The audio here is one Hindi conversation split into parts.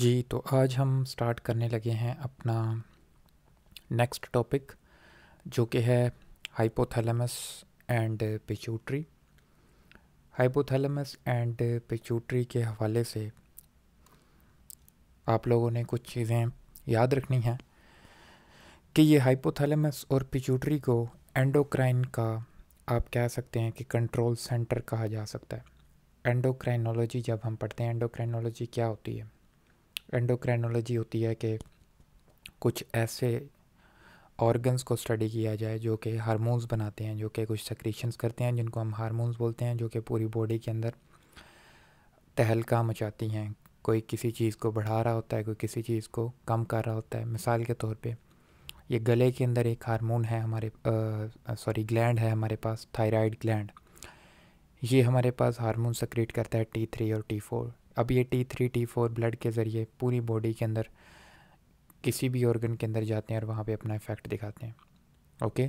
जी तो आज हम स्टार्ट करने लगे हैं अपना नेक्स्ट टॉपिक जो कि है hypothalamus and pituitary hypothalamus and pituitary के हवाले से आप लोगों ने कुछ चीज़ें याद रखनी हैं कि ये हाइपोथैलेमस और पिचूटरी को एंडोक्राइन का आप कह सकते हैं कि कंट्रोल सेंटर कहा जा सकता है एंडोक्राइनोलॉजी जब हम पढ़ते हैं एंडोक्राइनोलॉजी क्या होती है एंडोक्रेनोलॉजी होती है कि कुछ ऐसे ऑर्गन्स को स्टडी किया जाए जो कि हारमोन्स बनाते हैं जो कि कुछ सक्रीशंस करते हैं जिनको हम हारमोन्स बोलते हैं जो कि पूरी बॉडी के अंदर तहलका मचाती हैं कोई किसी चीज़ को बढ़ा रहा होता है कोई किसी चीज़ को कम कर रहा होता है मिसाल के तौर पे ये गले के अंदर एक हार्मोन है हमारे सॉरी ग्लैंड है हमारे पास थायराइड ग्लैंड ये हमारे पास हार्मोन सक्रिएट करता है टी थ्री और टी फोर अब ये T three T four blood के ज़रिए पूरी बॉडी के अंदर किसी भी ऑर्गन के अंदर जाते हैं और वहाँ पे अपना इफ़ेक्ट दिखाते हैं ओके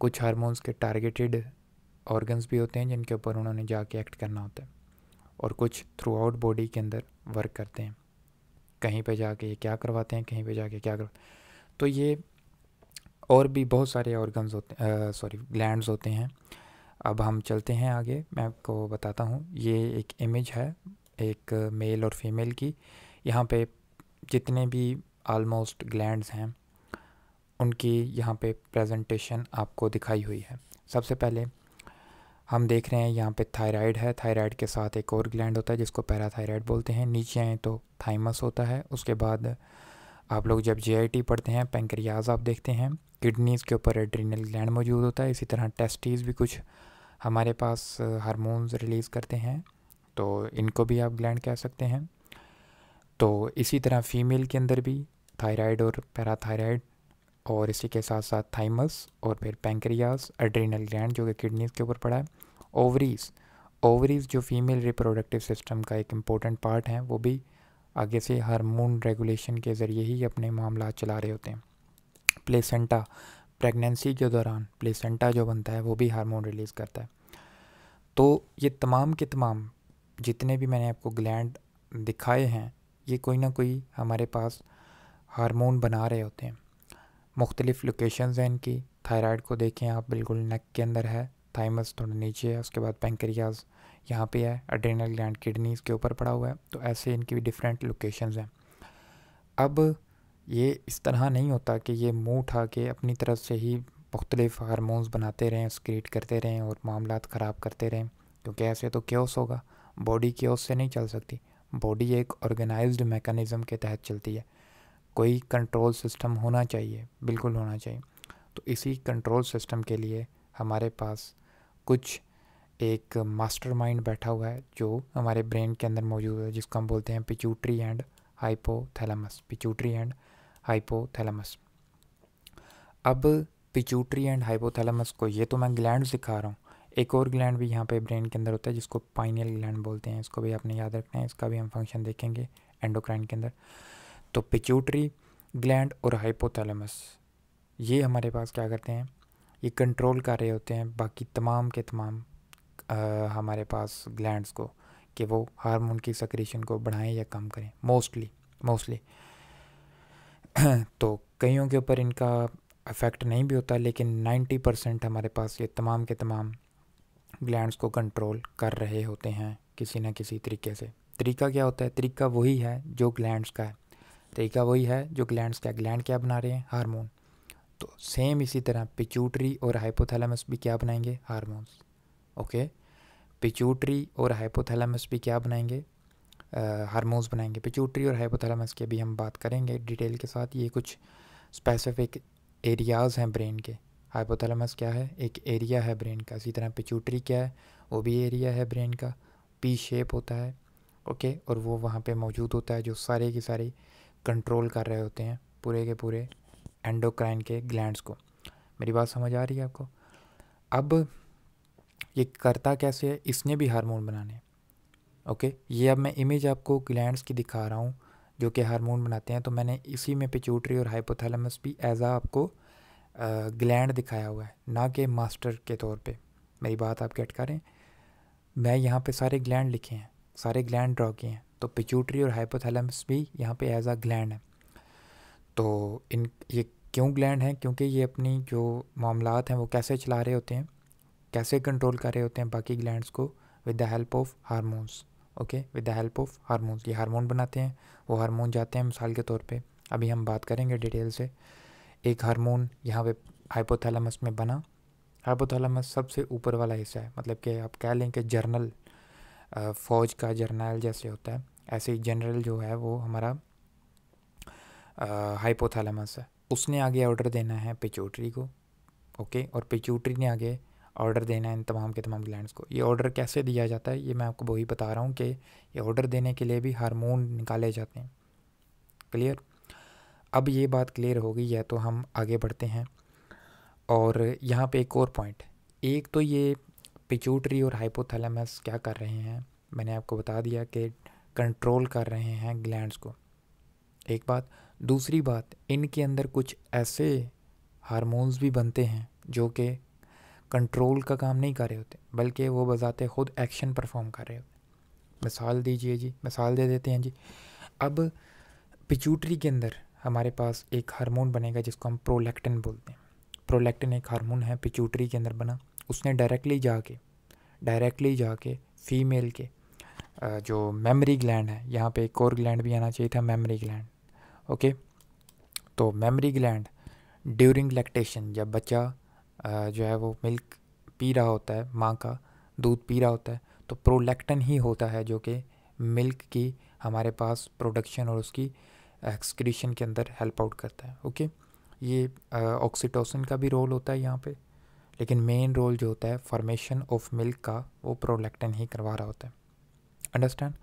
कुछ हारमोन्स के टारगेटेड ऑर्गन्स भी होते हैं जिनके ऊपर उन्होंने जाके एक्ट करना होता है और कुछ थ्रू आउट बॉडी के अंदर वर्क करते हैं कहीं पे जाके ये क्या करवाते हैं कहीं पे जाके क्या करवाते तो ये और भी बहुत सारे ऑर्गन्स होते सॉरी ग्लैंड्स होते हैं अब हम चलते हैं आगे मैं आपको बताता हूँ ये एक इमेज है एक मेल और फीमेल की यहाँ पे जितने भी आलमोस्ट ग्लैंड्स हैं उनकी यहाँ पे प्रेजेंटेशन आपको दिखाई हुई है सबसे पहले हम देख रहे हैं यहाँ पे थायराइड है थायराइड के साथ एक और ग्लैंड होता है जिसको पैराथायराइड बोलते हैं नीचे आए तो थाइमस होता है उसके बाद आप लोग जब जे पढ़ते हैं पेंक्रियाज आप देखते हैं किडनीज़ के ऊपर एड्रीनल ग्लैंड मौजूद होता है इसी तरह टेस्टीज़ भी कुछ हमारे पास हारमोन्स रिलीज़ करते हैं तो इनको भी आप ग्लैंड कह सकते हैं तो इसी तरह फीमेल के अंदर भी थायराइड और पैराथायराइड और इसी के साथ साथ थाइमस और फिर पैंक्रियाज एड्रीनल ग्लैंड जो कि किडनीज के ऊपर पड़ा है ओवरीज ओवरीज जो फीमेल रिप्रोडक्टिव सिस्टम का एक इम्पोर्टेंट पार्ट है वो भी आगे से हार्मोन रेगुलेशन के ज़रिए ही अपने मामला चला रहे होते हैं प्लेसेंटा प्रेगनेंसी के दौरान प्लेसेंटा जो बनता है वो भी हार्मोन रिलीज़ करता है तो ये तमाम के तमाम जितने भी मैंने आपको ग्लैंड दिखाए हैं ये कोई ना कोई हमारे पास हार्मोन बना रहे होते हैं मुख्तलिफ़ लोकेशंस हैं इनकी थायराइड को देखें आप बिल्कुल नेक के अंदर है थाइमस थोड़ा नीचे है उसके बाद पेंक्रियाज यहाँ पे है अड्रेनल ग्लैंड किडनीज के ऊपर पड़ा हुआ है तो ऐसे इनकी भी डिफरेंट लोकेशंस हैं अब ये इस तरह नहीं होता कि ये मुँह उठा के अपनी तरफ से ही मुख्तलिफ हारमोन्स बनाते रहें स्क्रीट करते रहें और मामला ख़राब करते रहें क्योंकि ऐसे तो क्योस होगा बॉडी की से नहीं चल सकती बॉडी एक ऑर्गेनाइज्ड मैकेनिज़्म के तहत चलती है कोई कंट्रोल सिस्टम होना चाहिए बिल्कुल होना चाहिए तो इसी कंट्रोल सिस्टम के लिए हमारे पास कुछ एक मास्टर माइंड बैठा हुआ है जो हमारे ब्रेन के अंदर मौजूद है जिसको हम बोलते हैं pituitary and hypothalamus pituitary and hypothalamus अब पिचूट्री एंड हाइपोथैलेमस को ये तो मैं ग्लैंड दिखा रहा हूँ एक और ग्लैंड भी यहाँ पे ब्रेन के अंदर होता है जिसको पाइनियल ग्लैंड बोलते हैं इसको भी आपने याद रखना है इसका भी हम फंक्शन देखेंगे एंडोक्राइन के अंदर तो पिच्यूटरी ग्लैंड और हाइपोथैलेमस ये हमारे पास क्या करते हैं ये कंट्रोल कर रहे होते हैं बाकी तमाम के तमाम आ, हमारे पास ग्लैंड्स को कि वो हार्मोन की सक्रेशन को बढ़ाएं या कम करें मोस्टली मोस्टली तो कईयों के ऊपर इनका इफ़ेक्ट नहीं भी होता लेकिन 90 परसेंट हमारे पास ये तमाम के तमाम ग्लैंड्स को कंट्रोल कर रहे होते हैं किसी न किसी तरीके से तरीका क्या होता है तरीका वही है जो ग्लैंड्स का है तरीका वही है जो ग्लैंड्स का ग्लैंड क्या बना रहे हैं हारमोन तो सेम इसी तरह पिचूटरी और हाइपोथैलेमस भी क्या बनाएंगे हारमोन्स ओके पिचूटरी और हाइपोथैलेमस भी क्या बनाएंगे हारमोन्स बनाएंगे पिचूटरी और हाइपोथैलेमस के भी हम बात करेंगे डिटेल के साथ ये कुछ स्पेसिफिक एरियाज़ हैं ब्रेन के हाइपोथैलेमस क्या है एक एरिया है ब्रेन का इसी तरह पिचूटरी क्या है वो भी एरिया है ब्रेन का पी शेप होता है ओके और वो वहाँ पे मौजूद होता है जो सारे के सारे कंट्रोल कर रहे होते हैं पूरे के पूरे एंडोक्राइन के ग्लैंड्स को मेरी बात समझ आ रही है आपको अब ये करता कैसे है इसने भी हारमोन बनाने ओके ये अब मैं इमेज आपको ग्लैंड्स की दिखा रहा हूँ जो कि हारमोन बनाते हैं तो मैंने इसी में पिचूटरी और हाइपोथैलेमस भी एज आ आपको ग्लैंड दिखाया हुआ है ना कि मास्टर के तौर पे मेरी बात आप गेट करें मैं यहाँ पे सारे ग्लैंड लिखे हैं सारे ग्लैंड ड्रॉ किए हैं तो पिचूटरी और हाइपोथैलेमस भी यहाँ पे एज आ ग्लैंड है तो इन ये क्यों ग्लैंड हैं क्योंकि ये अपनी जो मामला हैं वो कैसे चला रहे होते हैं कैसे कंट्रोल कर रहे होते हैं बाकी ग्लैंड को with the help of hormones okay with the help of hormones ये हारमोन बनाते हैं वो हारमोन जाते हैं मिसाल के तौर पर अभी हम बात करेंगे डिटेल से एक हार्मोन यहाँ पे हाइपोथैलेमस में बना हाइपोथैलेमस सबसे ऊपर वाला हिस्सा है मतलब कि आप कह लें कि जर्नल फ़ौज का जर्नल जैसे होता है ऐसे ही जनरल जो है वो हमारा हाइपोथैलेमस है उसने आगे ऑर्डर देना है पिचूटरी को ओके और पिचूटरी ने आगे ऑर्डर देना है इन तमाम के तमाम ग्लैंड्स को ये ऑर्डर कैसे दिया जाता है ये मैं आपको वही बता रहा हूँ कि ये ऑर्डर देने के लिए भी हार्मोन निकाले जाते हैं क्लियर अब ये बात क्लियर हो गई है तो हम आगे बढ़ते हैं और यहाँ पे एक और पॉइंट एक तो ये पिचूटरी और हाइपोथैलेमस क्या कर रहे हैं मैंने आपको बता दिया कि कंट्रोल कर रहे हैं ग्लैंड्स को एक बात दूसरी बात इनके अंदर कुछ ऐसे हारमोन्स भी बनते हैं जो कि कंट्रोल का काम नहीं कर रहे होते बल्कि वो बजाते खुद एक्शन परफॉर्म कर रहे होते मिसाल दीजिए जी मिसाल दे देते हैं जी अब पिचूटरी के अंदर हमारे पास एक हार्मोन बनेगा जिसको हम प्रोलैक्टिन बोलते हैं प्रोलैक्टिन एक हार्मोन है पिचूटरी के अंदर बना उसने डायरेक्टली जाके डायरेक्टली जाके फीमेल के जो मेमरी ग्लैंड है यहाँ पे एक और ग्लैंड भी आना चाहिए था मेमरी ग्लैंड ओके तो मेमरी ग्लैंड ड्यूरिंग लैक्टेशन जब बच्चा जो है वो मिल्क पी रहा होता है माँ का दूध पी रहा होता है तो प्रोलैक्टिन ही होता है जो कि मिल्क की हमारे पास प्रोडक्शन और उसकी एक्सक्रीशन के अंदर हेल्प आउट करता है ओके ये ऑक्सीटोसिन का भी रोल होता है यहाँ पे लेकिन मेन रोल जो होता है फॉर्मेशन ऑफ मिल्क का वो प्रोलैक्टिन ही करवा रहा होता है अंडरस्टैंड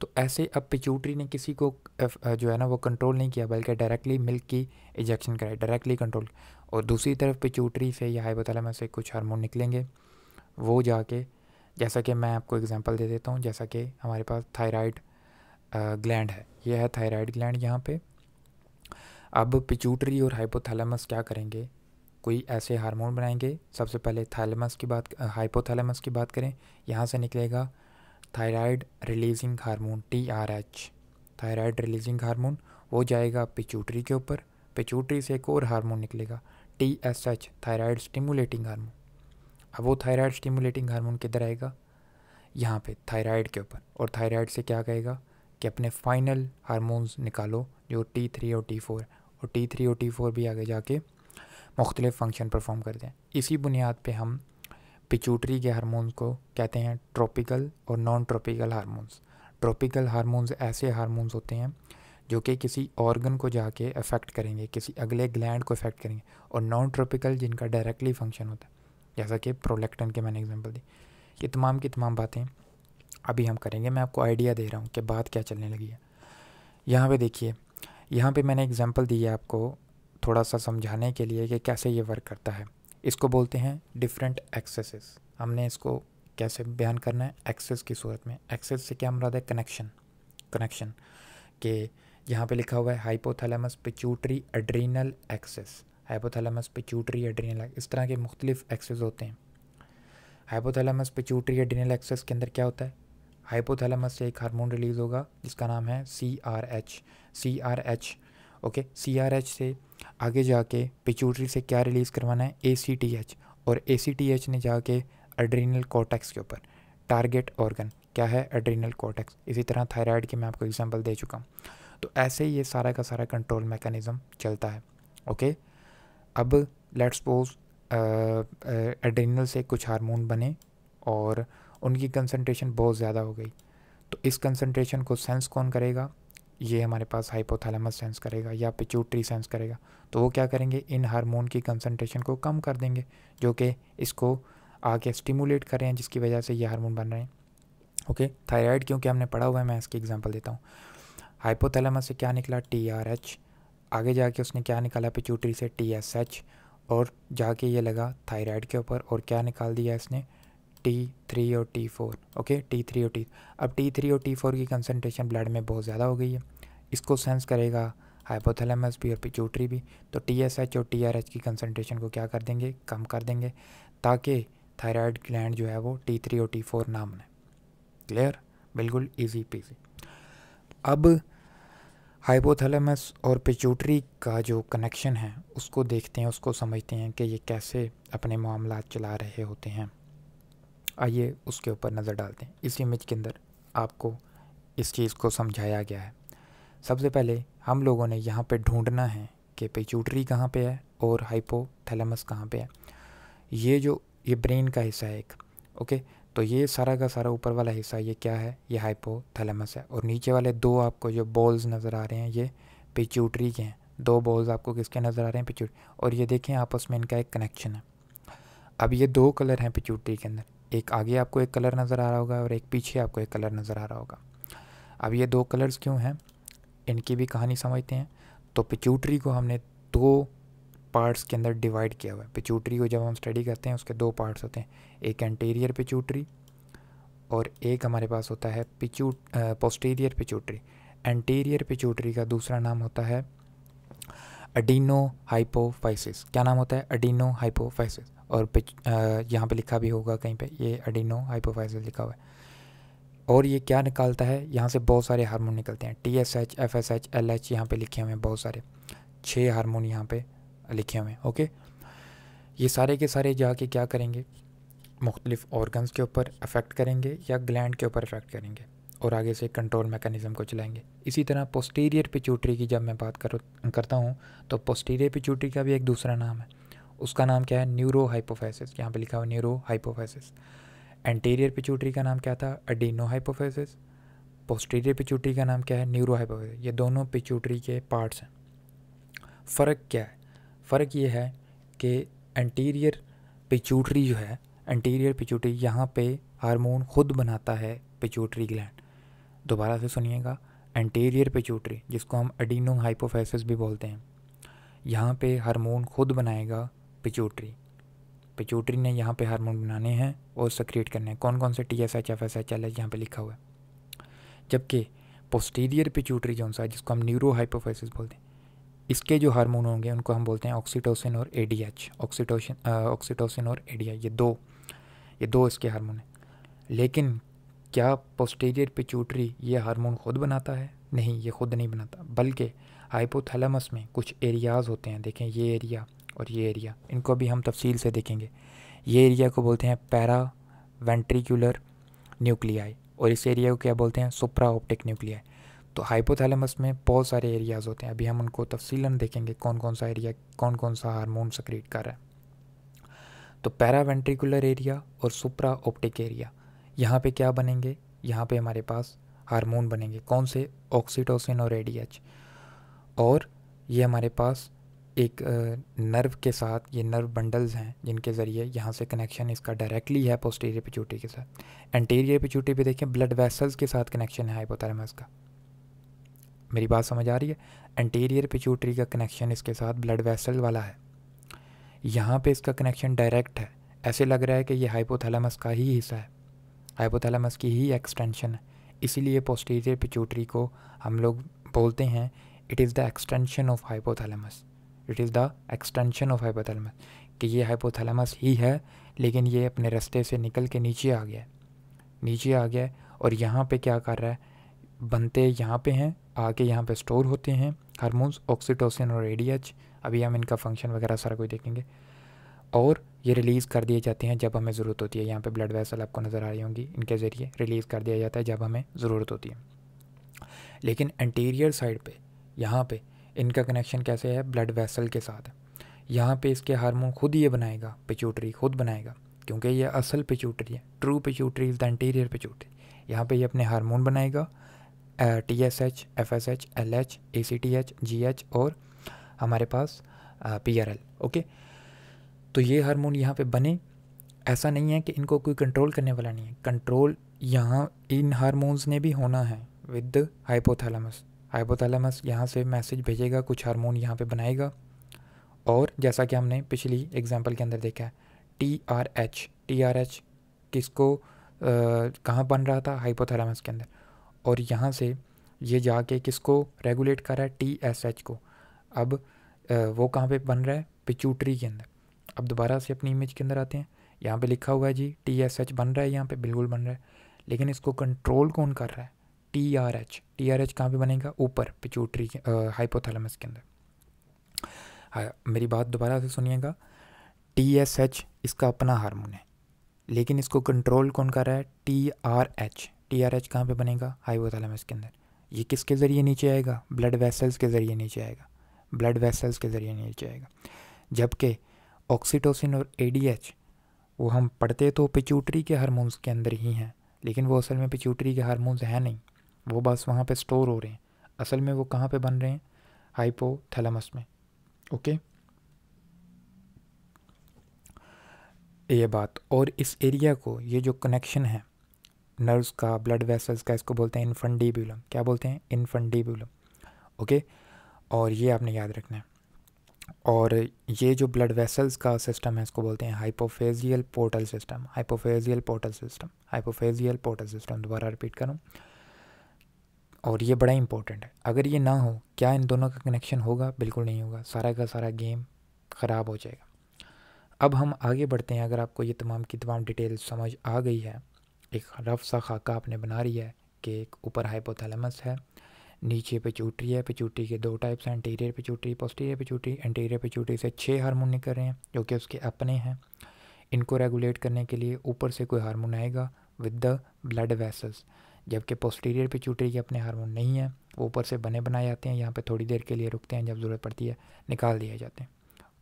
तो ऐसे अब पिचूटरी ने किसी को जो है ना वो कंट्रोल नहीं किया बल्कि डायरेक्टली मिल्क की इजेक्शन कराई डायरेक्टली कंट्रोल और दूसरी तरफ पिचूटरी से या हाइपोथैलेमस से कुछ हार्मोन निकलेंगे वो जाके जैसा कि मैं आपको एग्जांपल दे देता हूँ जैसा कि हमारे पास थायराइड ग्लैंड है ये है थायराइड ग्लैंड यहाँ पे अब पिचूटरी और हाइपोथैलेमस क्या करेंगे कोई ऐसे हार्मोन बनाएंगे सबसे पहले थैलेमस की बात हाइपोथैलेमस की बात करें यहाँ से निकलेगा thyroid releasing hormone T R H thyroid releasing hormone वो जाएगा पिचूटरी के ऊपर पिचूटरी से एक और हार्मोन निकलेगा T S H thyroid stimulating hormone अब वो थायराइड स्टिमुलेटिंग हार्मोन किधर आएगा यहाँ पे थायराइड के ऊपर और थायराइड से क्या कहेगा कि अपने फाइनल हारमोन्स निकालो जो टी थ्री और टी फोर और टी थ्री और टी फोर भी आगे जाके मुख्तलिफ फंक्शन परफॉर्म करते हैं इसी बुनियाद पर हम पिचूटरी के हारमोन्स को कहते हैं ट्रॉपिकल और non tropical hormones tropical hormones ऐसे हारमोन्स होते हैं जो कि किसी ऑर्गन को जाके अफेक्ट करेंगे किसी अगले ग्लैंड को अफेक्ट करेंगे और नॉन ट्रॉपिकल जिनका डायरेक्टली फंक्शन होता है जैसा कि प्रोलेक्टन के मैंने एग्जांपल दी ये तमाम की तमाम बातें अभी हम करेंगे मैं आपको आइडिया दे रहा हूँ कि बात क्या चलने लगी है यहाँ पे देखिए यहाँ पे मैंने एग्जांपल दी है आपको थोड़ा सा समझाने के लिए कि कैसे ये वर्क करता है इसको बोलते हैं डिफरेंट एक्सेसेस हमने इसको कैसे बयान करना है एक्सेस की सूरत में एक्सेस से क्या मुराद है कनेक्शन कनेक्शन के यहाँ पे लिखा हुआ है hypothalamus pituitary adrenal axis hypothalamus pituitary adrenal इस तरह के मुख्तलिफ एक्सेस होते हैं हाइपोथैलेमस पिच्यूटरी एड्रीनल एक्सेस के अंदर क्या होता है हाइपोथैलेमस से एक हार्मोन रिलीज़ होगा जिसका नाम है C R H C R H okay C R H से आगे जाके पिचूटरी से क्या रिलीज़ करवाना है ए सी टी एच और ए सी टी एच ने जाके एड्रीनल कॉटेक्स के ऊपर टारगेट ऑर्गन क्या है एड्रीनल कॉटेक्स इसी तरह थायराइड की मैं आपको एग्जाम्पल दे चुका हूँ तो ऐसे ही ये सारा का सारा कंट्रोल मैकेनिज़म चलता है ओके अब लेट्स सपोज एड्रीनल से कुछ हार्मोन बने और उनकी कंसनट्रेशन बहुत ज़्यादा हो गई तो इस कंसनट्रेशन को सेंस कौन करेगा ये हमारे पास हाइपोथैलेमस सेंस करेगा या पिचूट्री सेंस करेगा तो वो क्या करेंगे इन हार्मोन की कंसनट्रेशन को कम कर देंगे जो कि इसको आके स्टिमुलेट कर रहे हैं जिसकी वजह से ये हार्मोन बन रहे हैं ओके थायराइड क्योंकि हमने पढ़ा हुआ है मैं इसकी एग्जांपल देता हूँ हाइपोथैलेमस से क्या निकला टी आर एच आगे जाके उसने क्या निकाला पिचूट्री से टी एस एच और जाके ये लगा थायराइड के ऊपर और क्या निकाल दिया इसने टी थ्री और T four okay T three और टी अब टी थ्री और टी फोर की कंसनट्रेशन ब्लड में बहुत ज़्यादा हो गई है इसको सेंस करेगा हाइपोथैलेमस भी और पिच्यूटरी भी तो टी एस एच और टी आर एच की कंसनट्रेशन को क्या कर देंगे कम कर देंगे ताकि थायराइड ग्लैंड जो है वो टी थ्री और टी फोर ना बने क्लियर बिल्कुल ईजी पीजी अब हाइपोथैलेमस और पिच्यूटरी का जो कनेक्शन है उसको देखते हैं उसको समझते हैं कि ये कैसे अपने मामला चला रहे होते हैं आइए उसके ऊपर नज़र डालते हैं इस इमेज के अंदर आपको इस चीज़ को समझाया गया है सबसे पहले हम लोगों ने यहाँ पे ढूंढना है कि पिचूटरी कहाँ पे है और हाइपोथैलेमस कहाँ पे है ये जो ये ब्रेन का हिस्सा है एक ओके तो ये सारा का सारा ऊपर वाला हिस्सा ये क्या है ये हाइपोथैलेमस है और नीचे वाले दो आपको जो बॉल्स नज़र आ रहे हैं ये पिचूटरी के हैं दो बॉल्स आपको किसके नज़र आ रहे हैं पिचूटरी और ये देखें आपस में इनका एक कनेक्शन है अब ये दो कलर हैं पिचूटरी के अंदर एक आगे आपको एक कलर नज़र आ रहा होगा और एक पीछे आपको एक कलर नज़र आ रहा होगा अब ये दो कलर्स क्यों हैं इनकी भी कहानी समझते हैं तो पिचूटरी को हमने दो पार्ट्स के अंदर डिवाइड किया हुआ है पिचूटरी को जब हम स्टडी करते हैं उसके दो पार्ट्स होते हैं एक एंटीरियर पिचूटरी और एक हमारे पास होता है पिचू पोस्टीरियर पिचूटरी एंटीरियर पिचूटरी का दूसरा नाम होता है अडीनो हाइपोफाइसिस क्या नाम होता है अडीनो हाइपोफाइसिस और पिच यहाँ पे लिखा भी होगा कहीं पे ये अडिनो हाइपोफाइजल लिखा हुआ है और ये क्या निकालता है यहाँ से बहुत सारे हारमोन निकलते हैं T S H F S H L H यहाँ पर लिखे हुए हैं बहुत सारे छः हारमोन यहाँ पे लिखे हुए हैं ओके ये सारे के सारे जाके क्या करेंगे मुख्तलिफ ऑर्गन्स के ऊपर अफेक्ट करेंगे या ग्लैंड के ऊपर अफेक्ट करेंगे और आगे से कंट्रोल मेकनिज़म को चलाएंगे इसी तरह पोस्टीरियर पिचूटरी की जब मैं बात कर करता हूँ तो पोस्टीरियर पिचूटरी का भी एक दूसरा नाम है उसका नाम क्या है न्यूरो हाइपोफेसिस यहाँ पे लिखा हुआ न्यूरो हाइपोफेसिस एंटीरियर पिचूटरी का नाम क्या था अडीनो हाइपोफेसिस पोस्टीरियर पिचूटरी का नाम क्या है न्यूरो हाइपोफेसिस ये दोनों पिचूटरी के पार्ट्स हैं फ़र्क क्या है फ़र्क ये है कि एंटीरियर पिचूटरी जो है एंटीरियर पिचूटरी यहाँ पे हार्मोन खुद बनाता है पिचूटरी ग्लैंड दोबारा से सुनिएगा एंटीरियर पिचूटरी जिसको हम अडीनो हाइपोफेसिस भी बोलते हैं यहाँ पे हार्मोन खुद बनाएगा पिचोटरी पिचोटरी ने यहाँ पे हार्मोन बनाने हैं और सक्रिएट करने हैं कौन कौन से T S H F S H L H यहाँ पर लिखा हुआ है जबकि पोस्टीरियर पिचोटरी जोन सा जिसको हम न्यूरो हाइपोफाइसिस बोलते हैं इसके जो हार्मोन होंगे उनको हम बोलते हैं ऑक्सीटोसिन और A D H oxytocin oxytocin और ए डी एच ये दो ये दो इसके हार्मोन हैं लेकिन क्या पोस्टीरियर पिचूटरी ये हार्मोन खुद बनाता है नहीं ये खुद नहीं बनाता बल्कि हाइपोथैलेमस में कुछ एरियाज़ होते हैं देखें ये एरिया और ये एरिया इनको भी हम तफसील से देखेंगे ये एरिया को बोलते हैं पैरा वेंट्रिकुलर न्यूक्लियाई और इस एरिया को क्या बोलते हैं सुप्रा ऑप्टिक न्यूक्लियाई तो हाइपोथैलेमस में बहुत सारे एरियाज़ होते हैं अभी हम उनको तफसीला देखेंगे कौन कौन सा एरिया कौन कौन सा हारमोन सक्रिएट कर रहा है तो पैरा वेंट्रिकुलर एरिया और सुप्रा ऑप्टिक एरिया यहाँ पे क्या बनेंगे यहाँ पे हमारे पास हार्मोन बनेंगे कौन से ऑक्सीटोसिन और एडीएच और ये हमारे पास एक नर्व के साथ ये नर्व बंडल्स हैं जिनके ज़रिए यहाँ से कनेक्शन इसका डायरेक्टली है पोस्टीरियर पिचूटी के साथ एंटीरियर पिचूटी पे देखें ब्लड वेसल्स के साथ कनेक्शन है हाइपोथैलेमस का मेरी बात समझ आ रही है एंटीरियर पिचूटरी का कनेक्शन इसके साथ ब्लड वेसल वाला है यहाँ पे इसका कनेक्शन डायरेक्ट है ऐसे लग रहा है कि ये हाइपोथैलेमस का ही हिस्सा है हाइपोथैलेमस की ही एक्सटेंशन है इसीलिए पोस्टीरियर पिचूटरी को हम लोग बोलते हैं it is the extension of hypothalamus it is the extension of hypothalamus कि ये हाइपोथैलेमस ही है लेकिन ये अपने रास्ते से निकल के नीचे आ गया नीचे आ गया और यहाँ पे क्या कर रहा है बनते यहाँ पे हैं आके यहाँ पे स्टोर होते हैं हारमोन्स ऑक्सीटोसिन और एडीएच अभी हम इनका फंक्शन वगैरह सारा कुछ देखेंगे और ये रिलीज़ कर दिए जाते हैं जब हमें ज़रूरत होती है यहाँ पे ब्लड वेसल आपको नज़र आ रही होंगी इनके ज़रिए रिलीज़ कर दिया जाता है जब हमें ज़रूरत होती है लेकिन एंटीरियर साइड पे यहाँ पे इनका कनेक्शन कैसे है ब्लड वेसल के साथ यहाँ पे इसके हार्मोन खुद ये बनाएगा पिचूटरी खुद बनाएगा क्योंकि ये असल पिचूटरी है true pituitary is the anterior pituitary यहाँ पे ये अपने हार्मोन बनाएगा T S H F S H L H A C T H G H और हमारे पास पी आर एल ओके तो ये हार्मोन यहाँ पे बने ऐसा नहीं है कि इनको कोई कंट्रोल करने वाला नहीं है कंट्रोल यहाँ इन हारमोन्स ने भी होना है विद हाइपोथैलमस हाइपोथैलेमस यहाँ से मैसेज भेजेगा कुछ हार्मोन यहाँ पे बनाएगा और जैसा कि हमने पिछली एग्जाम्पल के अंदर देखा है T R H T R H किसको कहाँ बन रहा था हाइपोथैलेमस के अंदर और यहाँ से ये जाके किसको रेगुलेट कर रहा है टी एस एच को अब आ, वो कहाँ पे बन रहा है पिचूटरी के अंदर अब दोबारा से अपनी इमेज के अंदर आते हैं यहाँ पे लिखा हुआ है जी टी एस एच बन रहा है यहाँ पे बिल्कुल बन रहा है लेकिन इसको कंट्रोल कौन कर रहा है T R H T R H कहाँ पर बनेगा ऊपर पिचूटरी के हाइपोथैलेमस के अंदर हाँ, मेरी बात दोबारा से सुनिएगा टी एस एच इसका अपना हार्मोन है लेकिन इसको कंट्रोल कौन कर रहा है T R H T R H कहाँ पर बनेगा हाइपोथैलेमस के अंदर ये किसके ज़रिए नीचे आएगा ब्लड वेसल्स के ज़रिए नीचे आएगा ब्लड वेसल्स के ज़रिए नीचे आएगा जबकि ऑक्सीटोसिन और ए डी एच वो हम पढ़ते तो पिचूटरी के हारमोन्स के अंदर ही हैं लेकिन वो असल में पिचूटरी के हारमोन्स हैं नहीं वो बस वहाँ पे स्टोर हो रहे हैं असल में वो कहाँ पे बन रहे हैं हाइपोथैलेमस में ओके ये बात और इस एरिया को ये जो कनेक्शन है नर्व्स का ब्लड वेसल्स का इसको बोलते हैं इन्फंडीबुलम क्या बोलते हैं इन्फंडीबुलम ओके और ये आपने याद रखना है और ये जो ब्लड वेसल्स का सिस्टम है इसको बोलते हैं hypophyseal portal system hypophyseal portal system hypophyseal portal system दोबारा रिपीट करूँ और ये बड़ा इंपॉर्टेंट है अगर ये ना हो क्या इन दोनों का कनेक्शन होगा बिल्कुल नहीं होगा सारा का सारा गेम ख़राब हो जाएगा अब हम आगे बढ़ते हैं अगर आपको ये तमाम की तमाम डिटेल समझ आ गई है एक रफ सा खाका आपने बना रही है कि एक ऊपर हाइपोथैलेमस है नीचे पिचूटरी है पेचूटरी के दो टाइप्स हैं anterior pituitary posterior pituitary anterior pituitary से छः हारमोन निकल रहे हैं जो कि उसके अपने हैं इनको रेगुलेट करने के लिए ऊपर से कोई हारमोन आएगा विद द ब्लड वेसल्स जबकि पोस्टीरियर पिचूटरी के अपने हार्मोन नहीं हैं वो ऊपर से बने बनाए जाते हैं यहाँ पे थोड़ी देर के लिए रुकते हैं जब ज़रूरत पड़ती है निकाल दिए जाते हैं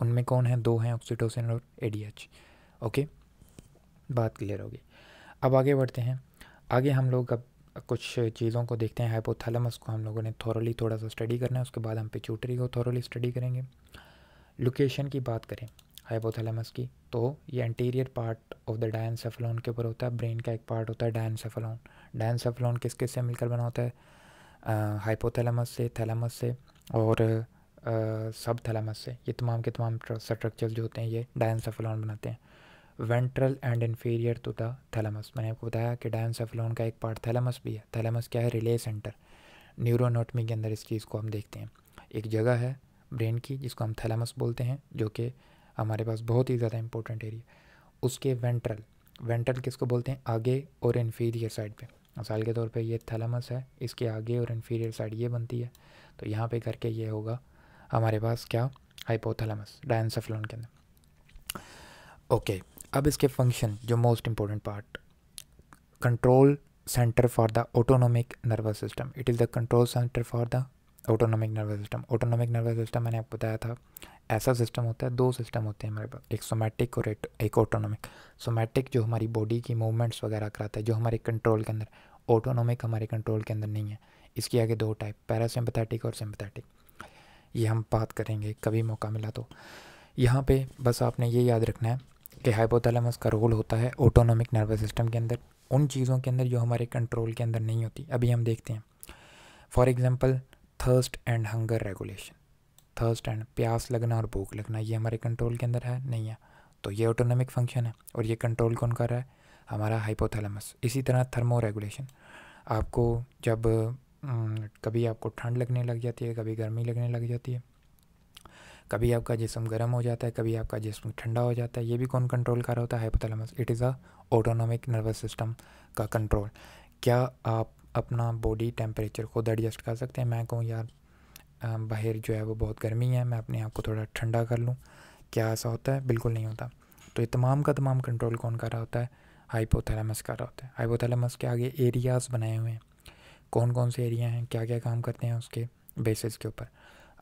उनमें कौन है दो हैं ऑक्सीटोसिन और ए ओके बात क्लियर होगी अब आगे बढ़ते हैं आगे हम लोग अब कुछ चीज़ों को देखते हैं हाइपोथैलेमस को हम लोगों ने थोरली थोड़ा सा स्टडी करना है उसके बाद हम पिचूटरी को थोरली स्टडी करेंगे लोकेशन की बात करें हाइपोथैलेमस की तो ये anterior part of the diencephalon के ऊपर होता है ब्रेन का एक पार्ट होता है डायनसेफलोन डायनसेफलोन किस किस से मिलकर बना होता है हाइपोथैलेमस से थैलेमस से और सब थैलेमस से ये तमाम के तमाम स्ट्रक्चर जो होते हैं ये डायनसेफलोन बनाते हैं ventral and inferior to the thalamus मैंने आपको बताया कि डायनसेफलोन का एक पार्ट थैलेमस भी है थैलेमस क्या है रिले सेंटर न्यूरोनोटमी के अंदर इस चीज़ को हम देखते हैं एक जगह है ब्रेन की जिसको हम थैलेमस बोलते हैं जो कि हमारे पास बहुत ही ज़्यादा इंपॉर्टेंट एरिया उसके वेंट्रल वेंट्रल किसको बोलते हैं आगे और इन्फीरियर साइड पे मिसाल के तौर पे ये थैलमस है इसके आगे और इन्फीरियर साइड ये बनती है तो यहाँ पे करके ये होगा हमारे पास क्या हाइपोथैलेमस डायनसेफ्लॉन के अंदर ओके अब इसके फंक्शन जो most important part control centre for the autonomic nervous system it is the control centre for the autonomic nervous system autonomic nervous system मैंने आपको बताया था ऐसा सिस्टम होता है दो सिस्टम होते हैं हमारे पास एक सोमैटिक और एक ऑटोनॉमिक सोमैटिक जो हमारी बॉडी की मूवमेंट्स वगैरह कराता है जो हमारे कंट्रोल के अंदर ऑटोनॉमिक हमारे कंट्रोल के अंदर नहीं है इसके आगे दो टाइप पैरासिम्पथैटिक और सिम्पथैटिक ये हम बात करेंगे कभी मौका मिला तो यहाँ पे बस आपने ये याद रखना है कि हाइपोथैलेमस का रोल होता है ऑटोनॉमिक नर्वस सिस्टम के अंदर उन चीज़ों के अंदर जो हमारे कंट्रोल के अंदर नहीं होती अभी हम देखते हैं for example thirst and hunger regulation thirst and प्यास लगना और भूख लगना ये हमारे कंट्रोल के अंदर है नहीं है तो ये ऑटोनॉमिक फंक्शन है और ये कंट्रोल कौन कर रहा है हमारा हाइपोथैलेमस इसी तरह थर्मो रेगुलेशन आपको जब कभी आपको ठंड लगने लग जाती है कभी गर्मी लगने लग जाती है कभी आपका जिसम गर्म हो जाता है कभी आपका जिसम ठंडा हो जाता है ये भी कौन कंट्रोल कर रहा होता है hypothalamus it is a autonomic nervous system का कंट्रोल क्या आप अपना बॉडी टेम्परेचर खुद एडजस्ट कर सकते हैं मैं कहूँ यार बाहर जो है वो बहुत गर्मी है मैं अपने आप को थोड़ा ठंडा कर लूँ क्या ऐसा होता है बिल्कुल नहीं होता तो ये तमाम का तमाम कंट्रोल कौन कर रहा होता है हाइपोथैलेमस कर रहा होता है हाइपोथैलेमस के आगे एरियाज़ बनाए हुए हैं कौन कौन से एरिया हैं क्या क्या काम करते हैं उसके बेसिस के ऊपर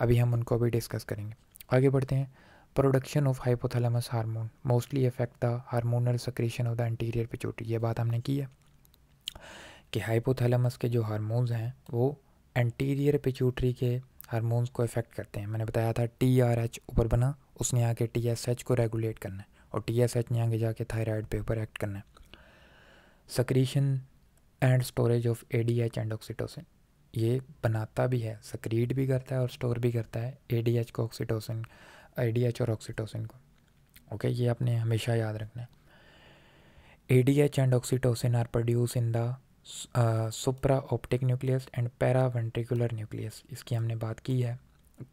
अभी हम उनको भी डिस्कस करेंगे आगे बढ़ते हैं production of hypothalamus hormone mostly effect the hormonal secretion of the anterior पिचोटी ये बात हमने की है कि हाइपोथैलेमस के जो हार्मोन्स हैं वो एंटीरियर पिचूटरी के हारमोन्स को इफ़ेक्ट करते हैं मैंने बताया था टी आर एच ऊपर बना उसने आके टी एस एच को रेगुलेट करना है और टी एस एच ने आगे जाके थायराइड पे ऊपर एक्ट करना है secretion and storage of A D H and oxytocin ये बनाता भी है सक्रीड भी करता है और स्टोर भी करता है ए डी एच को ऑक्सीटोसिन ए डी एच और ऑक्सीटोसिन को ओके ये आपने हमेशा याद रखना है A D H and oxytocin are produce in the supra optic nucleus and para ventricular nucleus इसकी हमने बात की है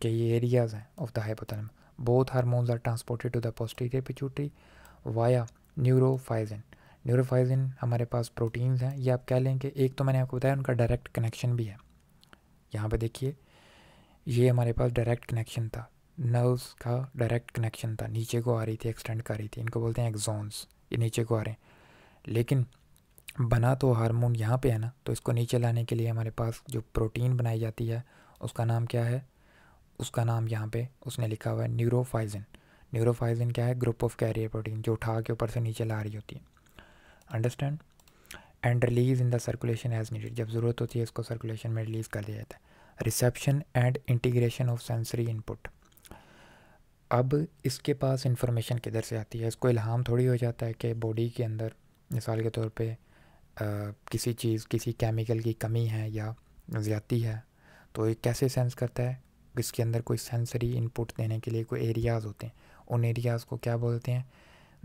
कि ये एरियाज़ हैं of the hypothalamus both hormones are transported to the posterior pituitary via neurophysin neurophysin हमारे पास प्रोटीन्स हैं ये आप कह लें कि एक तो मैंने आपको बताया उनका डायरेक्ट कनेक्शन भी है यहाँ पर देखिए ये हमारे पास डायरेक्ट कनेक्शन था नर्व्स का डायरेक्ट कनेक्शन था नीचे को आ रही थी एक्सटेंड कर रही थी इनको बोलते हैं एक्जोन्स ये नीचे को आ रहे हैं लेकिन बना तो हार्मोन यहाँ पे है ना तो इसको नीचे लाने के लिए हमारे पास जो प्रोटीन बनाई जाती है उसका नाम क्या है उसका नाम यहाँ पे उसने लिखा हुआ है न्यूरोफाइजिन न्यूरोफाइजिन क्या है ग्रुप ऑफ कैरियर प्रोटीन जो उठा के ऊपर से नीचे ला रही होती है understand and release in the circulation as needed जब ज़रूरत होती है इसको सर्कुलेशन में रिलीज़ कर दिया जाता है reception and integration of sensory input अब इसके पास इंफॉर्मेशन किधर से आती है इसको इल्हाम थोड़ी हो जाता है कि बॉडी के अंदर मिसाल के तौर पर किसी चीज़ किसी केमिकल की कमी है या ज़्यादती है तो ये कैसे सेंस करता है इसके अंदर कोई सेंसरी इनपुट देने के लिए कोई एरियाज़ होते हैं उन एरियाज़ को क्या बोलते हैं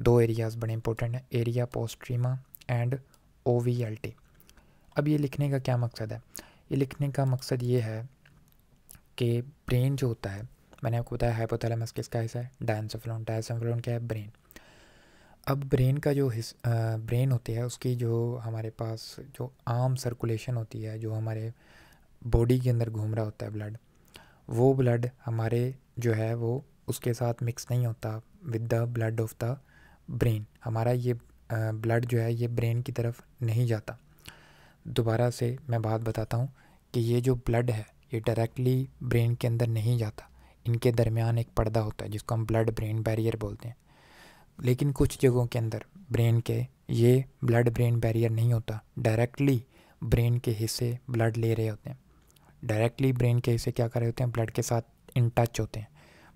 दो एरियाज़ बड़े इंपॉर्टेंट हैं area postrema and O V L T अब ये लिखने का क्या मकसद है ये लिखने का मकसद ये है कि ब्रेन जो होता है मैंने आपको बताया हाइपोथैलेमस किसका हिस्सा है डायनसेफ्लोन डायसेफ्लोन क्या है ब्रेन अब ब्रेन का जो हिस ब्रेन होती है उसकी जो हमारे पास जो आम सर्कुलेशन होती है जो हमारे बॉडी के अंदर घूम रहा होता है ब्लड वो ब्लड हमारे जो है वो उसके साथ मिक्स नहीं होता with the blood of the brain हमारा ये ब्लड जो है ये ब्रेन की तरफ नहीं जाता दोबारा से मैं बात बताता हूँ कि ये जो ब्लड है ये डायरेक्टली ब्रेन के अंदर नहीं जाता इनके दरमियान एक पर्दा होता है जिसको हम ब्लड ब्रेन बैरियर बोलते हैं लेकिन कुछ जगहों के अंदर ब्रेन के ये ब्लड ब्रेन बैरियर नहीं होता डायरेक्टली ब्रेन के हिस्से ब्लड ले रहे होते हैं डायरेक्टली ब्रेन के हिस्से क्या कर रहे होते हैं ब्लड के साथ इन टच होते हैं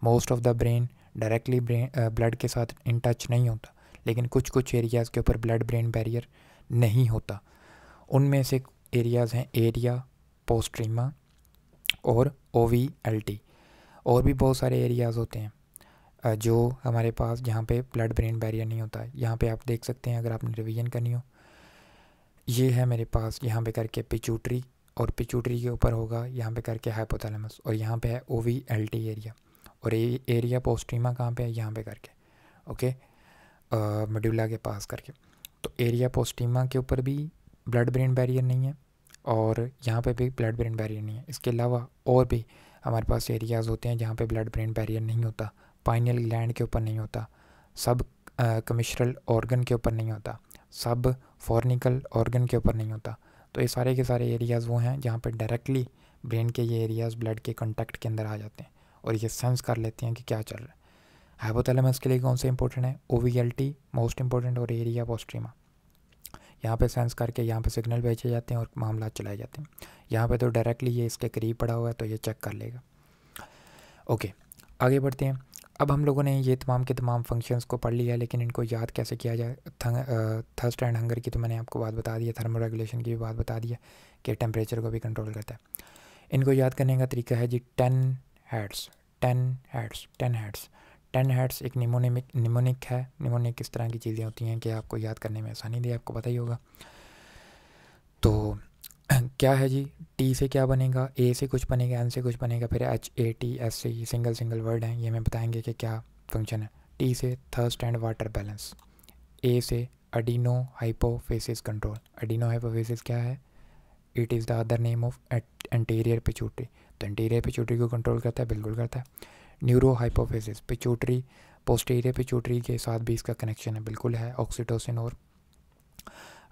most of the brain directly brain blood के साथ इन टच नहीं होता लेकिन कुछ कुछ एरियाज़ के ऊपर ब्लड ब्रेन बैरियर नहीं होता उनमें से एरियाज़ हैं एरिया पोस्ट्रीमा और ओ और भी बहुत सारे एरियाज़ होते हैं जो हमारे पास जहाँ पे ब्लड ब्रेन बैरियर नहीं होता है यहाँ पे आप देख सकते हैं अगर आपने रिवीजन करनी हो ये है मेरे पास यहाँ पे करके पिचूटरी और पिचूटरी के ऊपर होगा यहाँ पे करके हाइपोथैलेमस और यहाँ पे है O V L T area और ए, एरिया पोस्ट्रीमा कहाँ पे है यहाँ पे करके ओके मेडुला के पास करके तो एरिया पोस्टीमा के ऊपर भी ब्लड ब्रेन बैरियर नहीं है और यहाँ पे भी ब्लड ब्रेन बैरियर नहीं है इसके अलावा और भी हमारे पास एरियाज़ होते हैं जहाँ पे ब्लड ब्रेन बैरियर नहीं होता पाइनल ग्लैंड के ऊपर नहीं होता सब कमिश्रल ऑर्गन के ऊपर नहीं होता सब फॉर्निकल ऑर्गन के ऊपर नहीं होता तो ये सारे के सारे एरियाज़ वो हैं जहाँ पर डायरेक्टली ब्रेन के ये एरियाज़ ब्लड के कंटेक्ट के अंदर आ जाते हैं और ये सेंस कर लेते हैं कि क्या चल रहा है हाइपोथैलेमस के लिए कौन से इंपॉर्टेंट है ओ मोस्ट इंपॉर्टेंट और एरिया पोस्ट्रीमा यहाँ पे सेंस करके यहाँ पे सिग्नल भेजे जाते हैं और मामला चलाए जाते हैं यहाँ पे तो डायरेक्टली ये इसके करीब पड़ा हुआ है तो ये चेक कर लेगा ओके आगे बढ़ते हैं अब हम लोगों ने ये तमाम के तमाम फंक्शंस को पढ़ लिया लेकिन इनको याद कैसे किया जाए थर्स्ट एंड हंगर की तो मैंने आपको बात बता दी थर्मो रेगुलेशन की भी बात बता दी है कि टेम्परेचर को भी कंट्रोल करता है इनको याद करने का तरीका है जी ten heads ten heads ten heads ten heads एक निमोनिमिक निमोनिक है निमोनिक किस तरह की चीज़ें होती हैं कि आपको याद करने में आसानी दे आपको पता ही होगा तो क्या है जी टी से क्या बनेगा ए से कुछ बनेगा एन से कुछ बनेगा फिर एच ए टी एस से ये सिंगल सिंगल वर्ड हैं ये हमें बताएंगे कि क्या फंक्शन है टी से thirst and water balance A से adeno hypophysis control adeno hypophysis क्या है it is the other name of anterior pituitary तो एंटीरियर पिचूटरी को कंट्रोल करता है बिल्कुल करता है neuro hypophysis pituitary posterior pituitary के साथ भी इसका कनेक्शन है बिल्कुल है ऑक्सीटोसिन और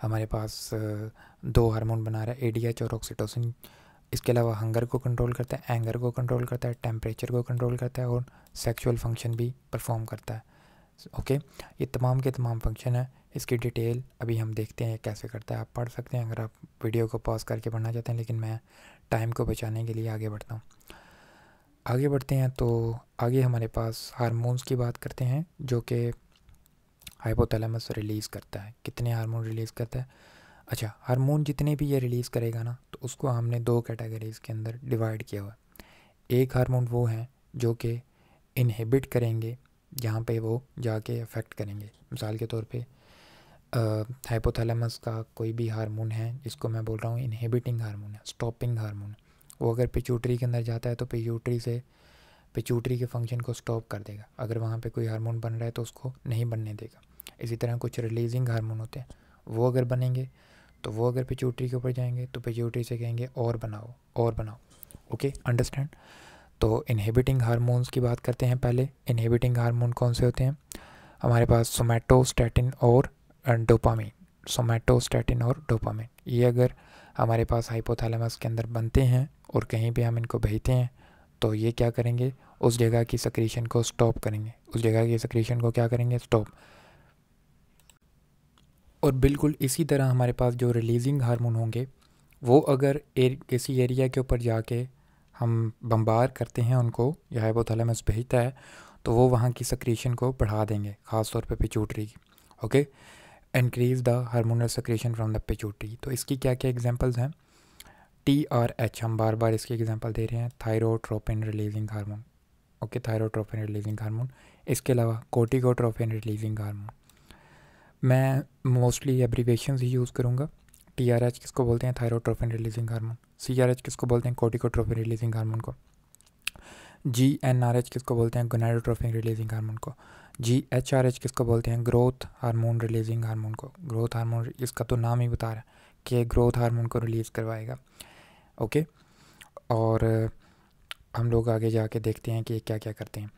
हमारे पास दो हार्मोन बना रहा है एडीएच और ऑक्सीटोसिन इसके अलावा हंगर को कंट्रोल करता है एंगर को कंट्रोल करता है टेम्परेचर को कंट्रोल करता है और सेक्सुअल फंक्शन भी परफॉर्म करता है ओके ये तमाम के तमाम फंक्शन है इसकी डिटेल अभी हम देखते हैं कैसे करता है आप पढ़ सकते हैं अगर आप वीडियो को पॉज करके पढ़ना चाहते हैं लेकिन मैं टाइम को बचाने के लिए आगे बढ़ता हूँ आगे बढ़ते हैं तो आगे हमारे पास हारमोन्स की बात करते हैं जो कि हाइपोथैलेमस रिलीज़ करता है कितने हार्मोन रिलीज़ करता है अच्छा हार्मोन जितने भी ये रिलीज़ करेगा ना तो उसको हमने दो कैटेगरीज़ के अंदर डिवाइड किया हुआ है एक हार्मोन वो हैं जो कि इनहिबिट करेंगे जहाँ पे वो जाके अफेक्ट करेंगे मिसाल के तौर पे हाइपोथैलेमस का कोई भी हार्मोन है जिसको मैं बोल रहा हूँ इनहिबिटिंग हार्मोन है स्टॉपिंग हार्मोन है वो अगर पिचूटरी के अंदर जाता है तो पिचूटरी से पिचूटरी के फंक्शन को स्टॉप कर देगा अगर वहाँ पे कोई हार्मोन बन रहा है तो उसको नहीं बनने देगा इसी तरह कुछ रिलीजिंग हार्मोन होते हैं वो अगर बनेंगे तो वो अगर पिच्यूटरी के ऊपर जाएंगे तो पिच्यूटरी से कहेंगे और बनाओ और बनाओ ओके अंडरस्टैंड तो इनहेबिटिंग हारमोनस की बात करते हैं पहले इनहेबिटिंग हारमोन कौन से होते हैं हमारे पास सोमैटोस्टैटिन और डोपामिन सोमैटोस्टैटिन और डोपामिन ये अगर हमारे पास हाइपोथैलेमस के अंदर बनते हैं और कहीं भी हम इनको भेजते हैं तो ये क्या करेंगे उस जगह की सक्रीशन को स्टॉप करेंगे उस जगह की सक्रीशन को क्या करेंगे स्टॉप और बिल्कुल इसी तरह हमारे पास जो रिलीजिंग हार्मोन होंगे वो अगर एर किसी एरिया के ऊपर जाके हम बम्बार करते हैं उनको या हाइपोथैलेमस भेजता है तो वो वहाँ की सक्रीशन को बढ़ा देंगे ख़ास तौर पर पिचूटरी की okay increase the hormonal secretion from the pituitary तो इसकी क्या क्या एग्जांपल्स हैं टी आर एच हम बार बार इसकी एग्जांपल दे रहे हैं thyrotropin releasing hormone okay thyrotropin releasing hormone इसके अलावा कोटिकोट्रोपिन रिलीजिंग हार्मोन मैं मोस्टली एब्रीवेशन ही यूज़ करूँगा टी आर एच किसको बोलते हैं thyrotropin releasing hormone C R H किसको बोलते हैं कोटिकोट्रोफिन रिलीजिंग हार्मोन को जी एन आर एच किसको बोलते हैं गोनाइडोट्रोफिन रिलीजिंग हार्मोन को जी एच आर एच किसको बोलते हैं ग्रोथ हार्मोन रिलीजिंग हार्मोन को ग्रोथ हार्मोन इसका तो नाम ही बता रहा है कि ग्रोथ हार्मोन को रिलीज़ करवाएगा ओके और हम लोग आगे जाके देखते हैं कि क्या क्या करते हैं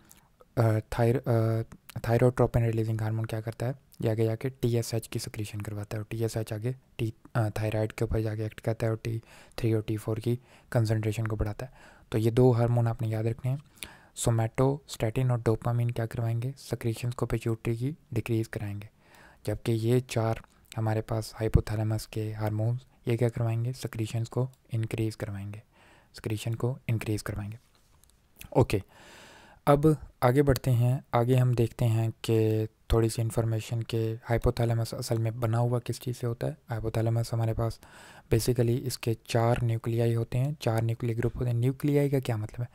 थायरोट्रोपिन रिलीजिंग हार्मोन क्या करता है ये आगे जाके टी एस एच की सिक्रीशन करवाता है और टी एस एच आगे टी थायराइड के ऊपर जाके एक्ट करता है और टी थ्री और टी फोर की कंसनट्रेशन को बढ़ाता है तो ये दो हार्मोन आपने याद रखने हैं सोमेटो स्टैटिन और डोपामिन क्या करवाएंगे सक्रीशन को पेच्यूटरी की डिक्रीज़ कराएंगे जबकि ये चार हमारे पास हाइपोथैलेमस के हारमोन ये क्या करवाएंगे सक्रीशंस को इनक्रीज़ करवाएंगे सक्रीशन को इनक्रीज़ करवाएंगे ओके अब आगे बढ़ते हैं आगे हम देखते हैं कि थोड़ी सी इन्फॉर्मेशन के हाइपोथैलेमस असल में बना हुआ किस चीज़ से होता है हाइपोथैलेमस हमारे पास बेसिकली इसके चार न्यूक्लियाई होते हैं चार न्यूक्लियर ग्रुप होते हैं न्यूक्लियाई का क्या मतलब है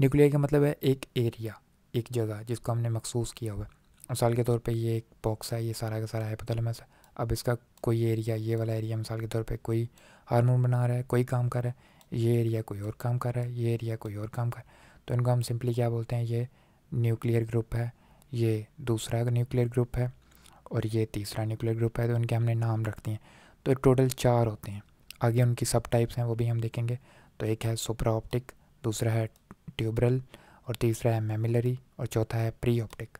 न्यूक्लियाई का मतलब है एक एरिया एक जगह जिसको हमने मखसूस किया हुआ है मिसाल के तौर पर ये एक बॉक्स है ये सारा का सारा हाइपोथैलेमस है अब इसका कोई एरिया ये वाला एरिया मिसाल के तौर पर कोई हारमोन बना रहा है कोई काम कर रहा है ये एरिया कोई और काम कर रहा है ये एरिया कोई और काम कर रहा है तो इनको हम सिंपली क्या बोलते हैं ये न्यूक्लियर ग्रुप है ये दूसरा न्यूक्लियर ग्रुप है और ये तीसरा न्यूक्लियर ग्रुप है तो उनके हमने नाम रख दिए तो टोटल चार होते हैं आगे उनकी सब टाइप्स हैं वो भी हम देखेंगे तो एक है सुपरा ऑप्टिक दूसरा है ट्यूबरल और तीसरा है मेमिलरी और चौथा है प्री ऑप्टिक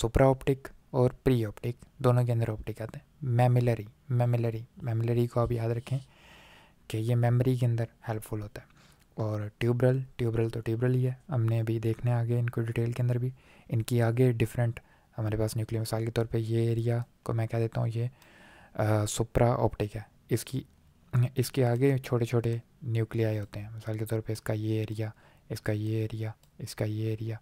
सुपरा ऑप्टिक और प्री ऑप्टिक दोनों के अंदर ऑप्टिक आते हैं मेमिलरी मेमिलरी मेमिलरी को आप याद रखें कि ये मेमोरी के अंदर हेल्पफुल होता है और ट्यूबरल ट्यूबरल तो ट्यूबरल ही है हमने अभी देखने आगे इनको डिटेल के अंदर भी इनकी आगे डिफरेंट हमारे पास न्यूक्लियर मिसाल के तौर पे ये एरिया को मैं कह देता हूँ ये सुप्रा ऑप्टिक है इसकी इसके आगे छोटे छोटे न्यूक्लिया होते हैं मिसाल के तौर पर इसका ये एरिया इसका ये एरिया इसका ये एरिया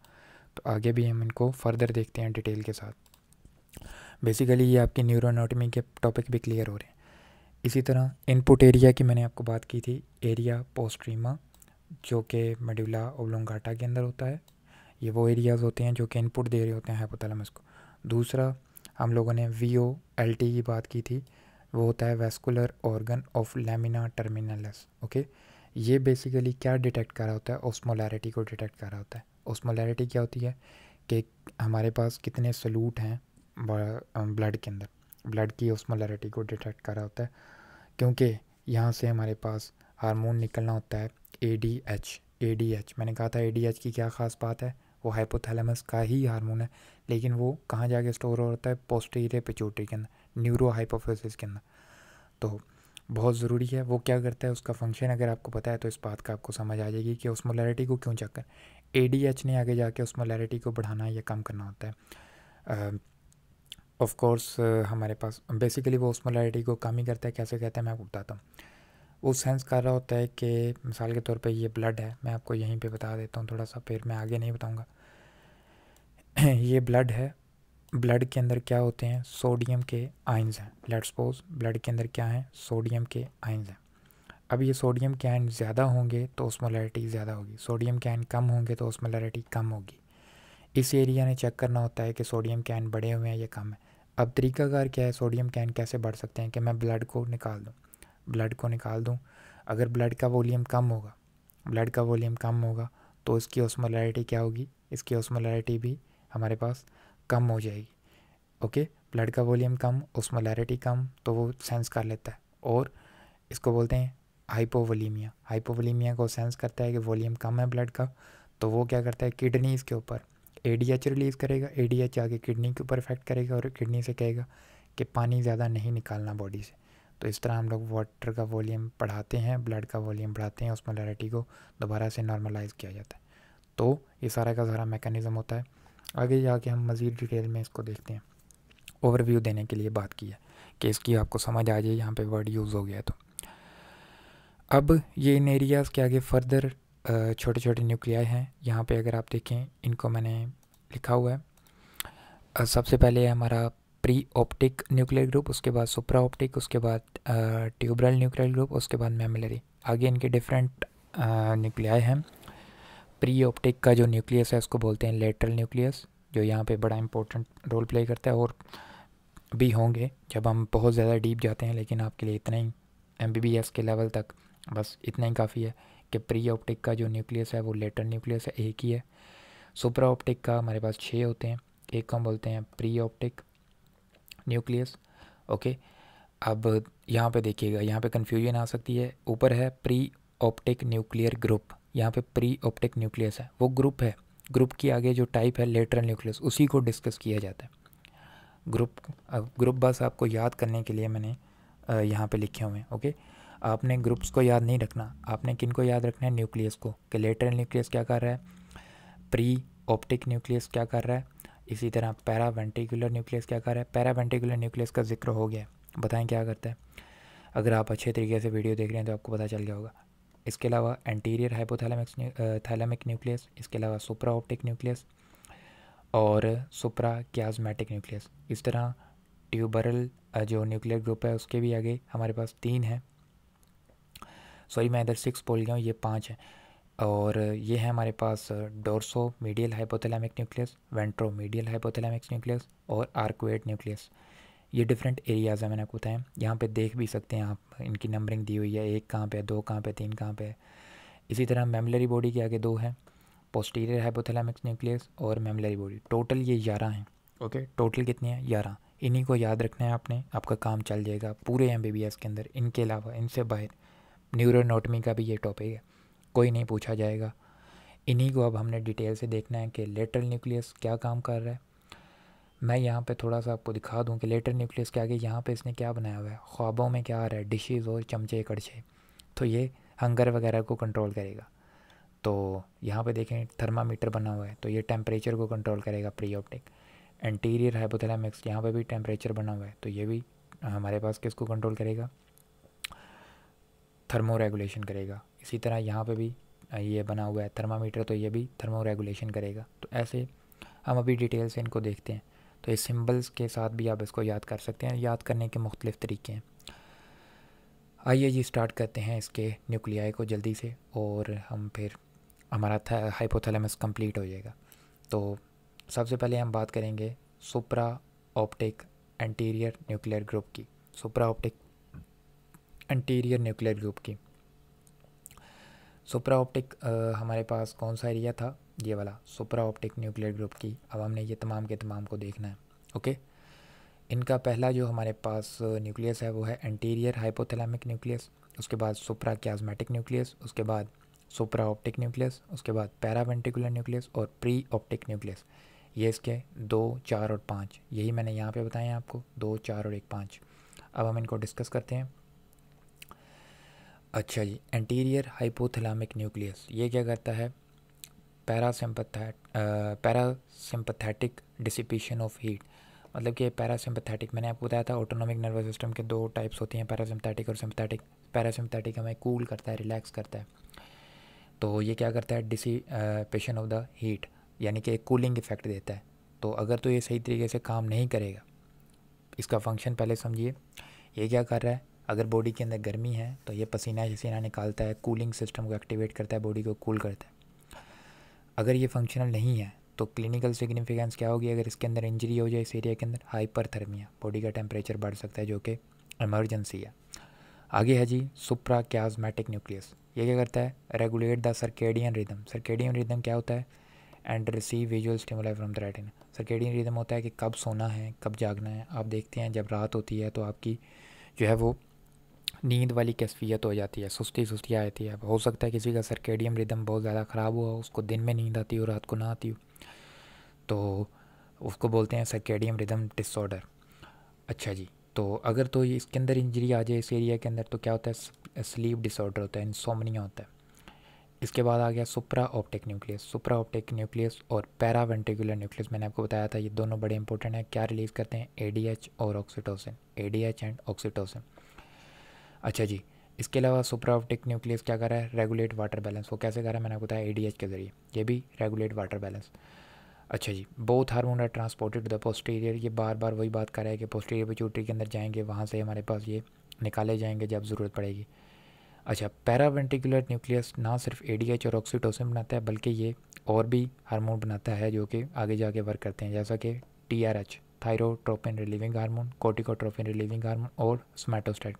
तो आगे भी हम इनको फर्दर देखते हैं डिटेल के साथ बेसिकली ये आपकी न्यूरोनोटमी के टॉपिक भी क्लियर हो रहे हैं इसी तरह इनपुट एरिया की मैंने आपको बात की थी एरिया पोस्ट्रीमा जो कि मेडुला ओब्लोंगाटा के अंदर होता है ये वो एरियाज़ होते हैं जो कि इनपुट दे रहे होते हैं हाइपोथैलेमस को दूसरा हम लोगों ने वी ओ एल टी की बात की थी वो होता है vascular organ of lamina terminalis okay ये बेसिकली क्या डिटेक्ट कर रहा होता है ऑस्मोलैरिटी को डिटेक्ट कर रहा होता है ऑस्मोलैरिटी क्या होती है कि हमारे पास कितने सलूट हैं ब्लड के अंदर ब्लड की ऑस्मोलैरिटी को डिटेक्ट कर रहा होता है क्योंकि यहाँ से हमारे पास हार्मोन निकलना होता है A D H A D H मैंने कहा था ए डी एच की क्या ख़ास बात है वो हाइपोथैलेमस का ही हार्मोन है लेकिन वो कहाँ जाके स्टोर होता है पोस्टीरियर पिचोटी के अंदर न्यूरो हाइपोफेसिस के अंदर तो बहुत ज़रूरी है वो क्या करता है उसका फंक्शन अगर आपको पता है तो इस बात का आपको समझ आ जाएगी कि उस मोलैरिटी को क्यों चेक कर ए डी एच ने आगे जाके उस मोलैरिटी को बढ़ाना या कम करना होता है ऑफ कोर्स हमारे पास बेसिकली वो उस मोलैरिटी को कम ही करता है कैसे कहते हैं मैं आपको बताता हूँ वो सेंस कर रहा होता है कि मिसाल के तौर पे ये ब्लड है मैं आपको यहीं पे बता देता हूँ थोड़ा सा फिर मैं आगे नहीं बताऊँगा ये ब्लड है ब्लड के अंदर क्या होते हैं सोडियम के आइन्स हैं ब्लड सपोज ब्लड के अंदर क्या हैं सोडियम के आइन्स हैं अब ये सोडियम के आइन ज़्यादा होंगे तो ओस्मोलैरिटी ज़्यादा होगी सोडियम के आइन कम होंगे तो ओस्मोलैरिटी कम होगी इस एरिया ने चेक करना होता है कि सोडियम के आइन बढ़े हुए हैं या कम है अब तरीकाकार क्या है सोडियम के आइन कैसे बढ़ सकते हैं कि मैं ब्लड को निकाल दूँ ब्लड को निकाल दूँ अगर ब्लड का वॉल्यूम कम होगा ब्लड का वॉल्यूम कम होगा तो इसकी ऑस्मोलैरिटी क्या होगी इसकी ऑस्मोलैरिटी भी हमारे पास कम हो जाएगी ओके ब्लड का वॉल्यूम कम ऑस्मोलैरिटी कम तो वो सेंस कर लेता है और इसको बोलते हैं हाइपोवोलीमिया हाइपोवोलीमिया को सेंस करता है कि वॉल्यूम कम है ब्लड का तो वो क्या करता है किडनीज़ के ऊपर ए रिलीज़ करेगा ए आगे किडनी के ऊपर इफेक्ट करेगा और किडनी से कहेगा कि पानी ज़्यादा नहीं निकालना बॉडी से तो इस तरह हम लोग वाटर का वॉल्यूम बढ़ाते हैं ब्लड का वॉल्यूम बढ़ाते हैं उस उसमोलरिटी को दोबारा से नॉर्मलाइज किया जाता है तो ये सारा का सारा मेकनिज़म होता है आगे जाके हम मज़ीद डिटेल में इसको देखते हैं ओवरव्यू देने के लिए बात की है कि इसकी आपको समझ आ जाए यहाँ पे वर्ड यूज़ हो गया तो अब ये इन एरियाज़ के आगे फर्दर छोटे छोटे न्यूक्लिया हैं यहाँ पे अगर आप देखें इनको मैंने लिखा हुआ है सबसे पहले हमारा प्री ऑप्टिक न्यूक्लियर ग्रुप उसके बाद सुप्रा ऑप्टिक उसके बाद ट्यूब्रल न्यूक्लियर ग्रुप उसके बाद मेमलरी आगे इनके डिफरेंट न्यूक्लियाई हैं प्री ऑप्टिक का जो न्यूक्लियस है उसको बोलते हैं लेटरल न्यूक्लियस जो यहाँ पे बड़ा इंपॉर्टेंट रोल प्ले करता है और भी होंगे जब हम बहुत ज़्यादा डीप जाते हैं लेकिन आपके लिए इतना ही एम के लेवल तक बस इतना ही काफ़ी है कि प्री ऑप्टिक का जो न्यूक्लियस है वो लेटर न्यूक्लियस है एक ही है सुप्रा ऑप्टिक का हमारे पास छः होते हैं एक को हम बोलते हैं प्री ऑप्टिक न्यूक्लियस ओके अब यहाँ पे देखिएगा यहाँ पे कन्फ्यूजन आ सकती है ऊपर है प्री ऑप्टिक न्यूक्लियर ग्रुप यहाँ पे प्री ऑप्टिक न्यूक्लियस है वो ग्रुप है ग्रुप के आगे जो टाइप है लेटरल न्यूक्लियस उसी को डिस्कस किया जाता है ग्रुप अब ग्रुप बस आपको याद करने के लिए मैंने यहाँ पे लिखे हुए हैं ओके आपने ग्रुप्स को याद नहीं रखना आपने किन को याद रखना है न्यूक्लियस को कि लेटरल न्यूक्लियस क्या कर रहा है प्री ऑप्टिक न्यूक्लियस क्या कर रहा है इसी तरह वेंटिकुलर न्यूक्लियस क्या कर रहा है वेंटिकुलर न्यूक्लियस का जिक्र हो गया बताएं क्या करता है अगर आप अच्छे तरीके से वीडियो देख रहे हैं तो आपको पता चल गया होगा इसके अलावा एंटीरियर हाइपोथैलेमिक थैलेमिक न्यूक्लियस इसके अलावा सुप्रा ऑप्टिक न्यूक्लियस और सुप्रा क्याजमेटिक न्यूक्लियस इस तरह ट्यूबरल जो न्यूक्लियर ग्रुप है उसके भी आगे हमारे पास तीन हैं सॉरी मैं इधर सिक्स बोल गया हूँ ये पाँच है और ये है हमारे पास dorso medial hypothalamic nucleus ventro medial hypothalamic nucleus और आर्कुएट न्यूक्लियस ये डिफरेंट एरियाज़ हैं मैंने आपको बताया यहाँ पे देख भी सकते हैं आप इनकी नंबरिंग दी हुई है एक कहाँ पे है दो कहाँ पे तीन कहाँ पे है इसी तरह मेमलरी बॉडी के आगे दो हैं पोस्टीरियर हाइपोथैलेमिक न्यूक्लियस और मेमलरी बॉडी टोटल ये ग्यारह हैं ओके टोटल कितनी है ग्यारह इन्हीं को याद रखना है आपने आपका काम चल जाएगा पूरे एम के अंदर इनके अलावा इनसे बाहर न्यूरोनोटमी का भी ये टॉपिक है कोई नहीं पूछा जाएगा इन्हीं को अब हमने डिटेल से देखना है कि लेटरल न्यूक्लियस क्या काम कर रहा है मैं यहाँ पे थोड़ा सा आपको दिखा दूँ कि लेटर न्यूक्लियस के आगे यहाँ पे इसने क्या बनाया हुआ है ख्वाबों में क्या आ रहा है डिशेज़ और चमचे कड़छे तो ये हंगर वगैरह को कंट्रोल करेगा तो यहाँ पे देखें थर्मामीटर बना हुआ है तो ये टेम्परेचर को कंट्रोल करेगा प्री ऑप्टिक एंटीरियर हाइपोथेलामिक्स यहाँ पर भी टेम्परेचर बना हुआ है तो ये भी हमारे पास किसको कंट्रोल करेगा थर्मो रेगुलेशन करेगा इसी तरह यहाँ पे भी ये बना हुआ है थर्मामीटर तो ये भी थर्मो रेगुलेशन करेगा तो ऐसे हम अभी डिटेल से इनको देखते हैं तो इस सिम्बल्स के साथ भी आप इसको याद कर सकते हैं याद करने के मुख्तलिफ़ तरीके हैं आइए जी स्टार्ट करते हैं इसके न्यूक्लियाई को जल्दी से और हम फिर हमारा हाइपोथैलेमस कंप्लीट हो जाएगा तो सबसे पहले हम बात करेंगे supra optic anterior nuclear group की supra optic anterior nuclear group की सुपरा ऑप्टिक हमारे पास कौन सा एरिया था ये वाला सुपरा ऑप्टिक न्यूक्लियर ग्रुप की अब हमने ये तमाम के तमाम को देखना है ओके इनका पहला जो हमारे पास न्यूक्लियस है वो है एंटीरियर हाइपोथैलेमिक न्यूक्लियस उसके बाद सुपरा क्याजमेटिक न्यूक्लियस उसके बाद सुपरा ऑप्टिक न्यूक्लियस उसके बाद पैरावेंटिकुलर न्यूक्लियस और प्री ऑप्टिक न्यूक्लियस ये इसके दो चार और पाँच यही मैंने यहाँ पे बताए हैं आपको दो चार और एक पाँच अब हम इनको डिस्कस करते हैं अच्छा जी एंटीरियर हाइपोथलामिक न्यूक्लियस ये क्या करता है parasympathetic parasympathetic dissipation of heat मतलब कि पैरासिम्पथैटिक मैंने आपको बताया था ऑटोनॉमिक नर्वस सिस्टम के दो टाइप्स होती हैं पैरासिम्पथैटिक और सिम्पथैटिक पैरासिम्पथैटिक हमें कूल करता है रिलैक्स करता है तो ये क्या करता है डिसिपेशन ऑफ द हीट यानी कि कूलिंग इफेक्ट देता है तो अगर तो ये सही तरीके से काम नहीं करेगा इसका फंक्शन पहले समझिए ये क्या कर रहा है अगर बॉडी के अंदर गर्मी है तो ये पसीना पसीना निकालता है कूलिंग सिस्टम को एक्टिवेट करता है बॉडी को कूल करता है अगर ये फंक्शनल नहीं है तो क्लिनिकल सिग्निफिकेंस क्या होगी अगर इसके अंदर इंजरी हो जाए इस एरिया के अंदर हाइपरथर्मिया बॉडी का टेम्परेचर बढ़ सकता है जो कि इमरजेंसी है आगे है जी सुप्रा क्याजमेटिक न्यूक्लियस ये क्या करता है regulate the circadian rhythm circadian rhythm क्या होता है and receive visual stimuli from the retina circadian rhythm होता है कि कब सोना है कब जागना है आप देखते हैं जब रात होती है तो आपकी जो है वो नींद वाली कैफियत हो जाती है सुस्ती सुस्ती आ जाती है हो सकता है किसी का सर्केडियम रिदम बहुत ज़्यादा ख़राब हुआ उसको दिन में नींद आती हो रात को ना आती हो तो उसको बोलते हैं सर्केडियम रिदम डिसऑर्डर अच्छा जी तो अगर तो इसके अंदर इंजरी आ जाए इस एरिया के अंदर तो क्या होता है स्लीप डिसऑर्डर होता है इंसोमनिया होता है इसके बाद आ गया supra optic nucleus supra optic nucleus और पैरावेंटिकुलर न्यूक्लियस मैंने आपको बताया था ये दोनों बड़े इंपॉर्टेंट हैं क्या रिलीज़ करते हैं एडीएच और ऑक्सीटोसिन एडीएच एंड ऑक्सीटोसिन अच्छा जी इसके अलावा सुपर ऑप्टिक न्यूक्लियस क्या कर रहा है रेगुलेट वाटर बैलेंस वो कैसे कर रहा है मैंने बताया ए डी एच के ज़रिए ये भी रेगुलेट वाटर बैलेंस अच्छा जी both hormone are transported the posterior ये बार बार वही बात कर रहा है कि पोस्टीरियर पिचूटरी के अंदर जाएंगे वहाँ से हमारे पास ये निकाले जाएंगे जब ज़रूरत पड़ेगी अच्छा पैरावेंटिकुलर न्यूक्लियस ना सिर्फ ए डी एच और ऑक्सीटोसिन बनाता है बल्कि ये और भी हार्मोन बनाता है जो कि आगे जाके वर्क करते हैं जैसा कि T R H thyrotropin releasing hormone corticotropin releasing hormone और स्मैटोस्टाइट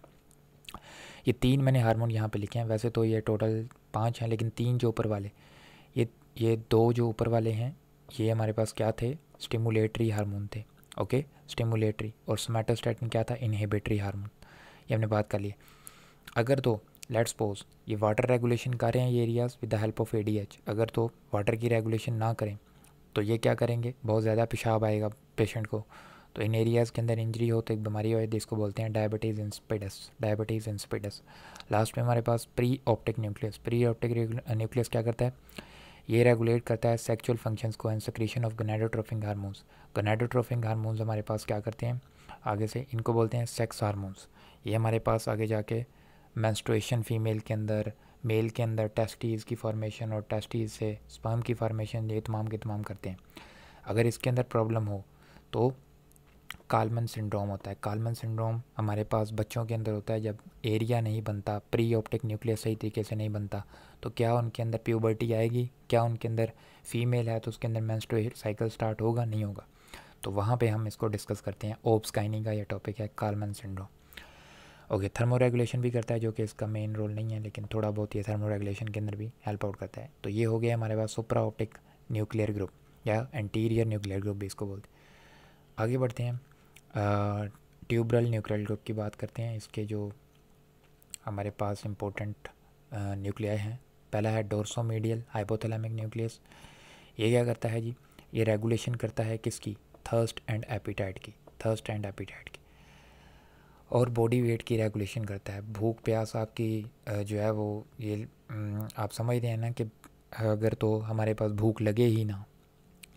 ये तीन मैंने हारमोन यहाँ पे लिखे हैं वैसे तो ये टोटल पाँच हैं लेकिन तीन जो ऊपर वाले ये ये दो जो ऊपर वाले हैं ये हमारे पास क्या थे स्टिमुलेटरी हारमोन थे ओके स्टिमुलेटरी और सोमेटोस्टैटिन क्या था इनहेबिटरी हारमोन ये हमने बात कर ली अगर तो लेट्स सपोज ये वाटर रेगुलेशन करें ये areas with the help of ADH अगर तो वाटर की रेगुलेशन ना करें तो ये क्या करेंगे बहुत ज़्यादा पेशाब आएगा पेशेंट को तो इन एरियाज़ के अंदर इंजरी हो तो एक बीमारी हो जिसको बोलते हैं diabetes insipidus diabetes insipidus last में हमारे पास pre optic nucleus pre optic nucleus क्या करता है ये रेगुलेट करता है सेक्चुअल फंक्शंस को and secretion of gonadotrophic hormones gonadotrophic hormones हमारे पास क्या करते हैं आगे से इनको बोलते हैं सेक्स हारमोन्स ये हमारे पास आगे जाके मैंस्ट्रुएशन फीमेल के अंदर मेल के अंदर टेस्टीज़ की फॉर्मेशन और टेस्टीज़ से स्पर्म की फॉर्मेशन ये तमाम के तमाम करते हैं अगर इसके अंदर प्रॉब्लम हो तो कालमन सिंड्रोम होता है कालमन सिंड्रोम हमारे पास बच्चों के अंदर होता है जब एरिया नहीं बनता प्री ऑप्टिक न्यूक्लियस सही तरीके से नहीं बनता तो क्या उनके अंदर प्यूबर्टी आएगी क्या उनके अंदर फीमेल है तो उसके अंदर मैंस्ट्रुएट साइकिल स्टार्ट होगा नहीं होगा तो वहाँ पे हम इसको डिस्कस करते हैं ओप्स स्काइनिंग का यह टॉपिक है Kallmann syndrome okay thermo regulation भी करता है जो कि इसका मेन रोल नहीं है लेकिन थोड़ा बहुत ये थर्मो रेगुलेशन के अंदर भी हेल्प आउट करता है तो ये हो गया हमारे पास सुपरा ऑप्टिक न्यूक्लियर ग्रुप या एंटीरियर न्यूक्लियर ग्रुप भी इसको बोलते हैं आगे बढ़ते हैं ट्यूबरल न्यूक्लियर ग्रुप की बात करते हैं इसके जो हमारे पास इम्पोर्टेंट न्यूक्लियाई हैं पहला है मीडियल हाइपोथैलेमिक न्यूक्लियस ये क्या करता है जी ये रेगुलेशन करता है किसकी थर्स्ट एंड एपिटाइट की थर्स्ट एंड एपिटाइट की और बॉडी वेट की रेगुलेशन करता है भूख प्यास आपकी जो है वो ये आप समझ रहे हैं ना कि अगर तो हमारे पास भूख लगे ही ना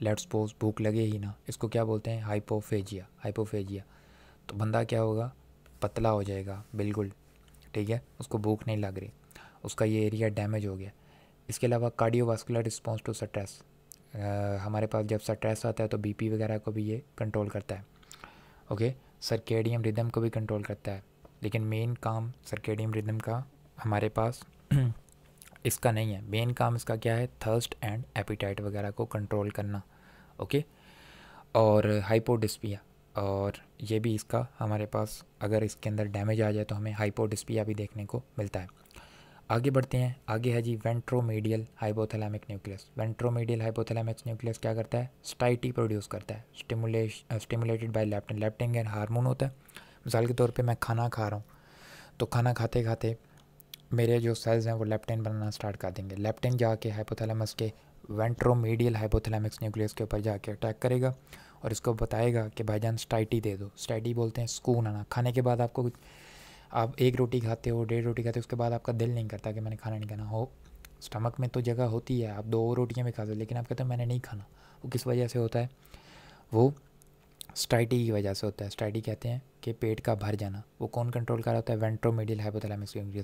लेट्स सपोज भूख लगे ही ना इसको क्या बोलते हैं हाइपोफेजिया हाइपोफेजिया तो बंदा क्या होगा पतला हो जाएगा बिल्कुल ठीक है उसको भूख नहीं लग रही उसका ये एरिया डैमेज हो गया इसके अलावा कार्डियोवास्कुलर रिस्पॉन्स टू स्ट्रेस हमारे पास जब स्ट्रेस आता है तो बीपी वगैरह को भी ये कंट्रोल करता है ओके सर्केडियम रिदम को भी कंट्रोल करता है लेकिन मेन काम सर्केडियम रिदम का हमारे पास इसका नहीं है मेन काम इसका क्या है थर्स्ट एंड एपिटाइट वगैरह को कंट्रोल करना ओके और हाइपोडिस्पिया और ये भी इसका हमारे पास अगर इसके अंदर डैमेज आ जाए तो हमें हाइपोडिस्पिया भी देखने को मिलता है आगे बढ़ते हैं आगे है जी ventromedial hypothalamic nucleus ventromedial hypothalamic nucleus क्या करता है स्टाइटी प्रोड्यूस करता है stimulation stimulated by leptin leptin and hormone होता है मिसाल के तौर पे मैं खाना खा रहा हूँ तो खाना खाते खाते मेरे जो सेल्स हैं वो लेप्टिन बनाना स्टार्ट कर देंगे लेप्टिन जाके हाइपोथैलेमस के वेंट्रोमीडियल हाइपोथैलेमिक्स न्यूक्लियस के ऊपर जाके अटैक करेगा और इसको बताएगा कि जान स्टाइटी दे दो स्टाइटी बोलते हैं सुकून आना खाने के बाद आपको आप एक रोटी खाते हो डेढ़ रोटी खाते हो उसके बाद आपका दिल नहीं करता कि मैंने खाना नहीं खाना हो स्टमक में तो जगह होती है आप दो रोटियाँ भी खा दो लेकिन आप कहते हो तो मैंने नहीं खाना वो किस वजह से होता है वो स्टाइटी की वजह से होता है स्टाइटी कहते हैं कि पेट का भर जाना वो कौन कंट्रोल कर रहा होता है वेंट्रोमीडियल हाइपोथैलेमिक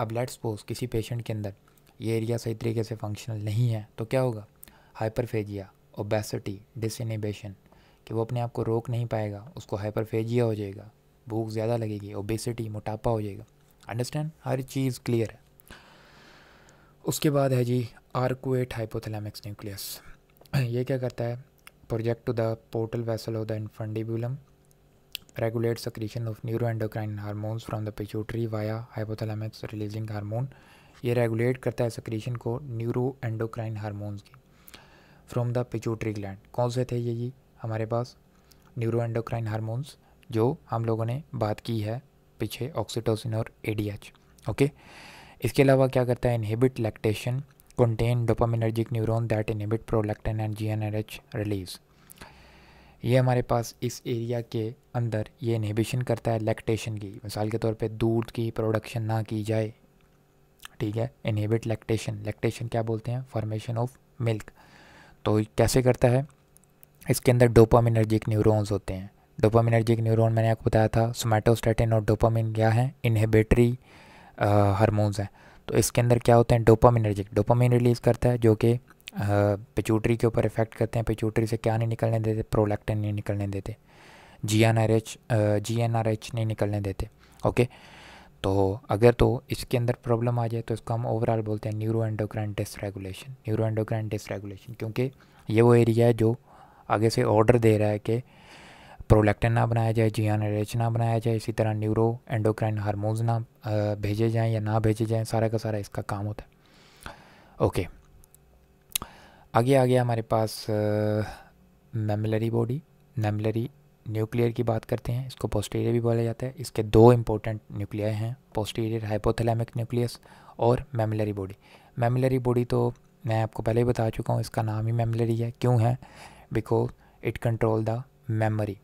अब लेट्स सपोज किसी पेशेंट के अंदर ये एरिया सही तरीके से फंक्शनल नहीं है तो क्या होगा हाइपरफेजिया ओबेसिटी डिसनिबेशन कि वो अपने आप को रोक नहीं पाएगा उसको हाइपरफेजिया हो जाएगा भूख ज़्यादा लगेगी ओबेसिटी मोटापा हो जाएगा अंडरस्टैंड हर चीज़ क्लियर है उसके बाद है जी आर्कुएट हाइपोथैलेमिक्स न्यूक्लियस ये क्या करता है project to the portal vessel of the infundibulum secretion of neuro endocrine hormones from the pituitary via hypothalamus releasing hormone ये रेगुलेट करता है सक्रीशन को न्यूरो एंडोक्राइन हारमोन्स की फ्रॉम द पिचूटरी ग्लैंड कौन से थे जी हमारे पास न्यूरो एंडोक्राइन हारमोन्स जो हम लोगों ने बात की है पीछे ऑक्सीटोसिन और एच ओके इसके अलावा क्या करता है inhibit lactation contain dopaminergic neuron and G N and H release ये हमारे पास इस एरिया के अंदर ये इनहिबिशन करता है लैक्टेशन की मिसाल के तौर पे दूध की प्रोडक्शन ना की जाए ठीक है इनहिबिट लैक्टेशन लैक्टेशन क्या बोलते हैं फॉर्मेशन ऑफ मिल्क तो कैसे करता है इसके अंदर डोपामिनर्जिक न्यूरॉन्स होते हैं डोपामिनर्जिक न्यूरॉन मैंने आपको बताया था सोमैटोस्टेटिन और डोपामिन क्या है इनहिबिटरी हारमोन्स हैं तो इसके अंदर क्या होते हैं डोपामिनर्जिक डोपामिन रिलीज़ करता है जो कि पिचूटरी के ऊपर इफेक्ट करते हैं पिचूटरी से क्या नहीं निकलने देते प्रोलैक्टिन नहीं निकलने देते G N R H G N R H नहीं निकलने देते ओके okay? तो अगर तो इसके अंदर प्रॉब्लम आ जाए तो इसको हम ओवरऑल बोलते हैं neuro endocrine dysregulation neuro endocrine dysregulation क्योंकि ये वो एरिया है जो आगे से ऑर्डर दे रहा है कि प्रोलैक्टिन ना बनाया जाए एन एच ना बनाया जाए इसी तरह न्यूरो एंडोक्राइन हारमोन्स ना भेजे जाएँ या ना भेजे जाएँ सारा का सारा इसका काम होता है ओके आगे आ गया हमारे पास मेमलरी बॉडी मेमलरी न्यूक्लियर की बात करते हैं इसको पोस्टीरियर भी बोला जाता है इसके दो इंपॉर्टेंट न्यूक्लियर हैं पोस्टीरियर हाइपोथैलेमिक न्यूक्लियस और मेमिलरी बॉडी मेमिलरी बॉडी तो मैं आपको पहले ही बता चुका हूँ इसका नाम ही मेमलरी है क्यों है because it control the memory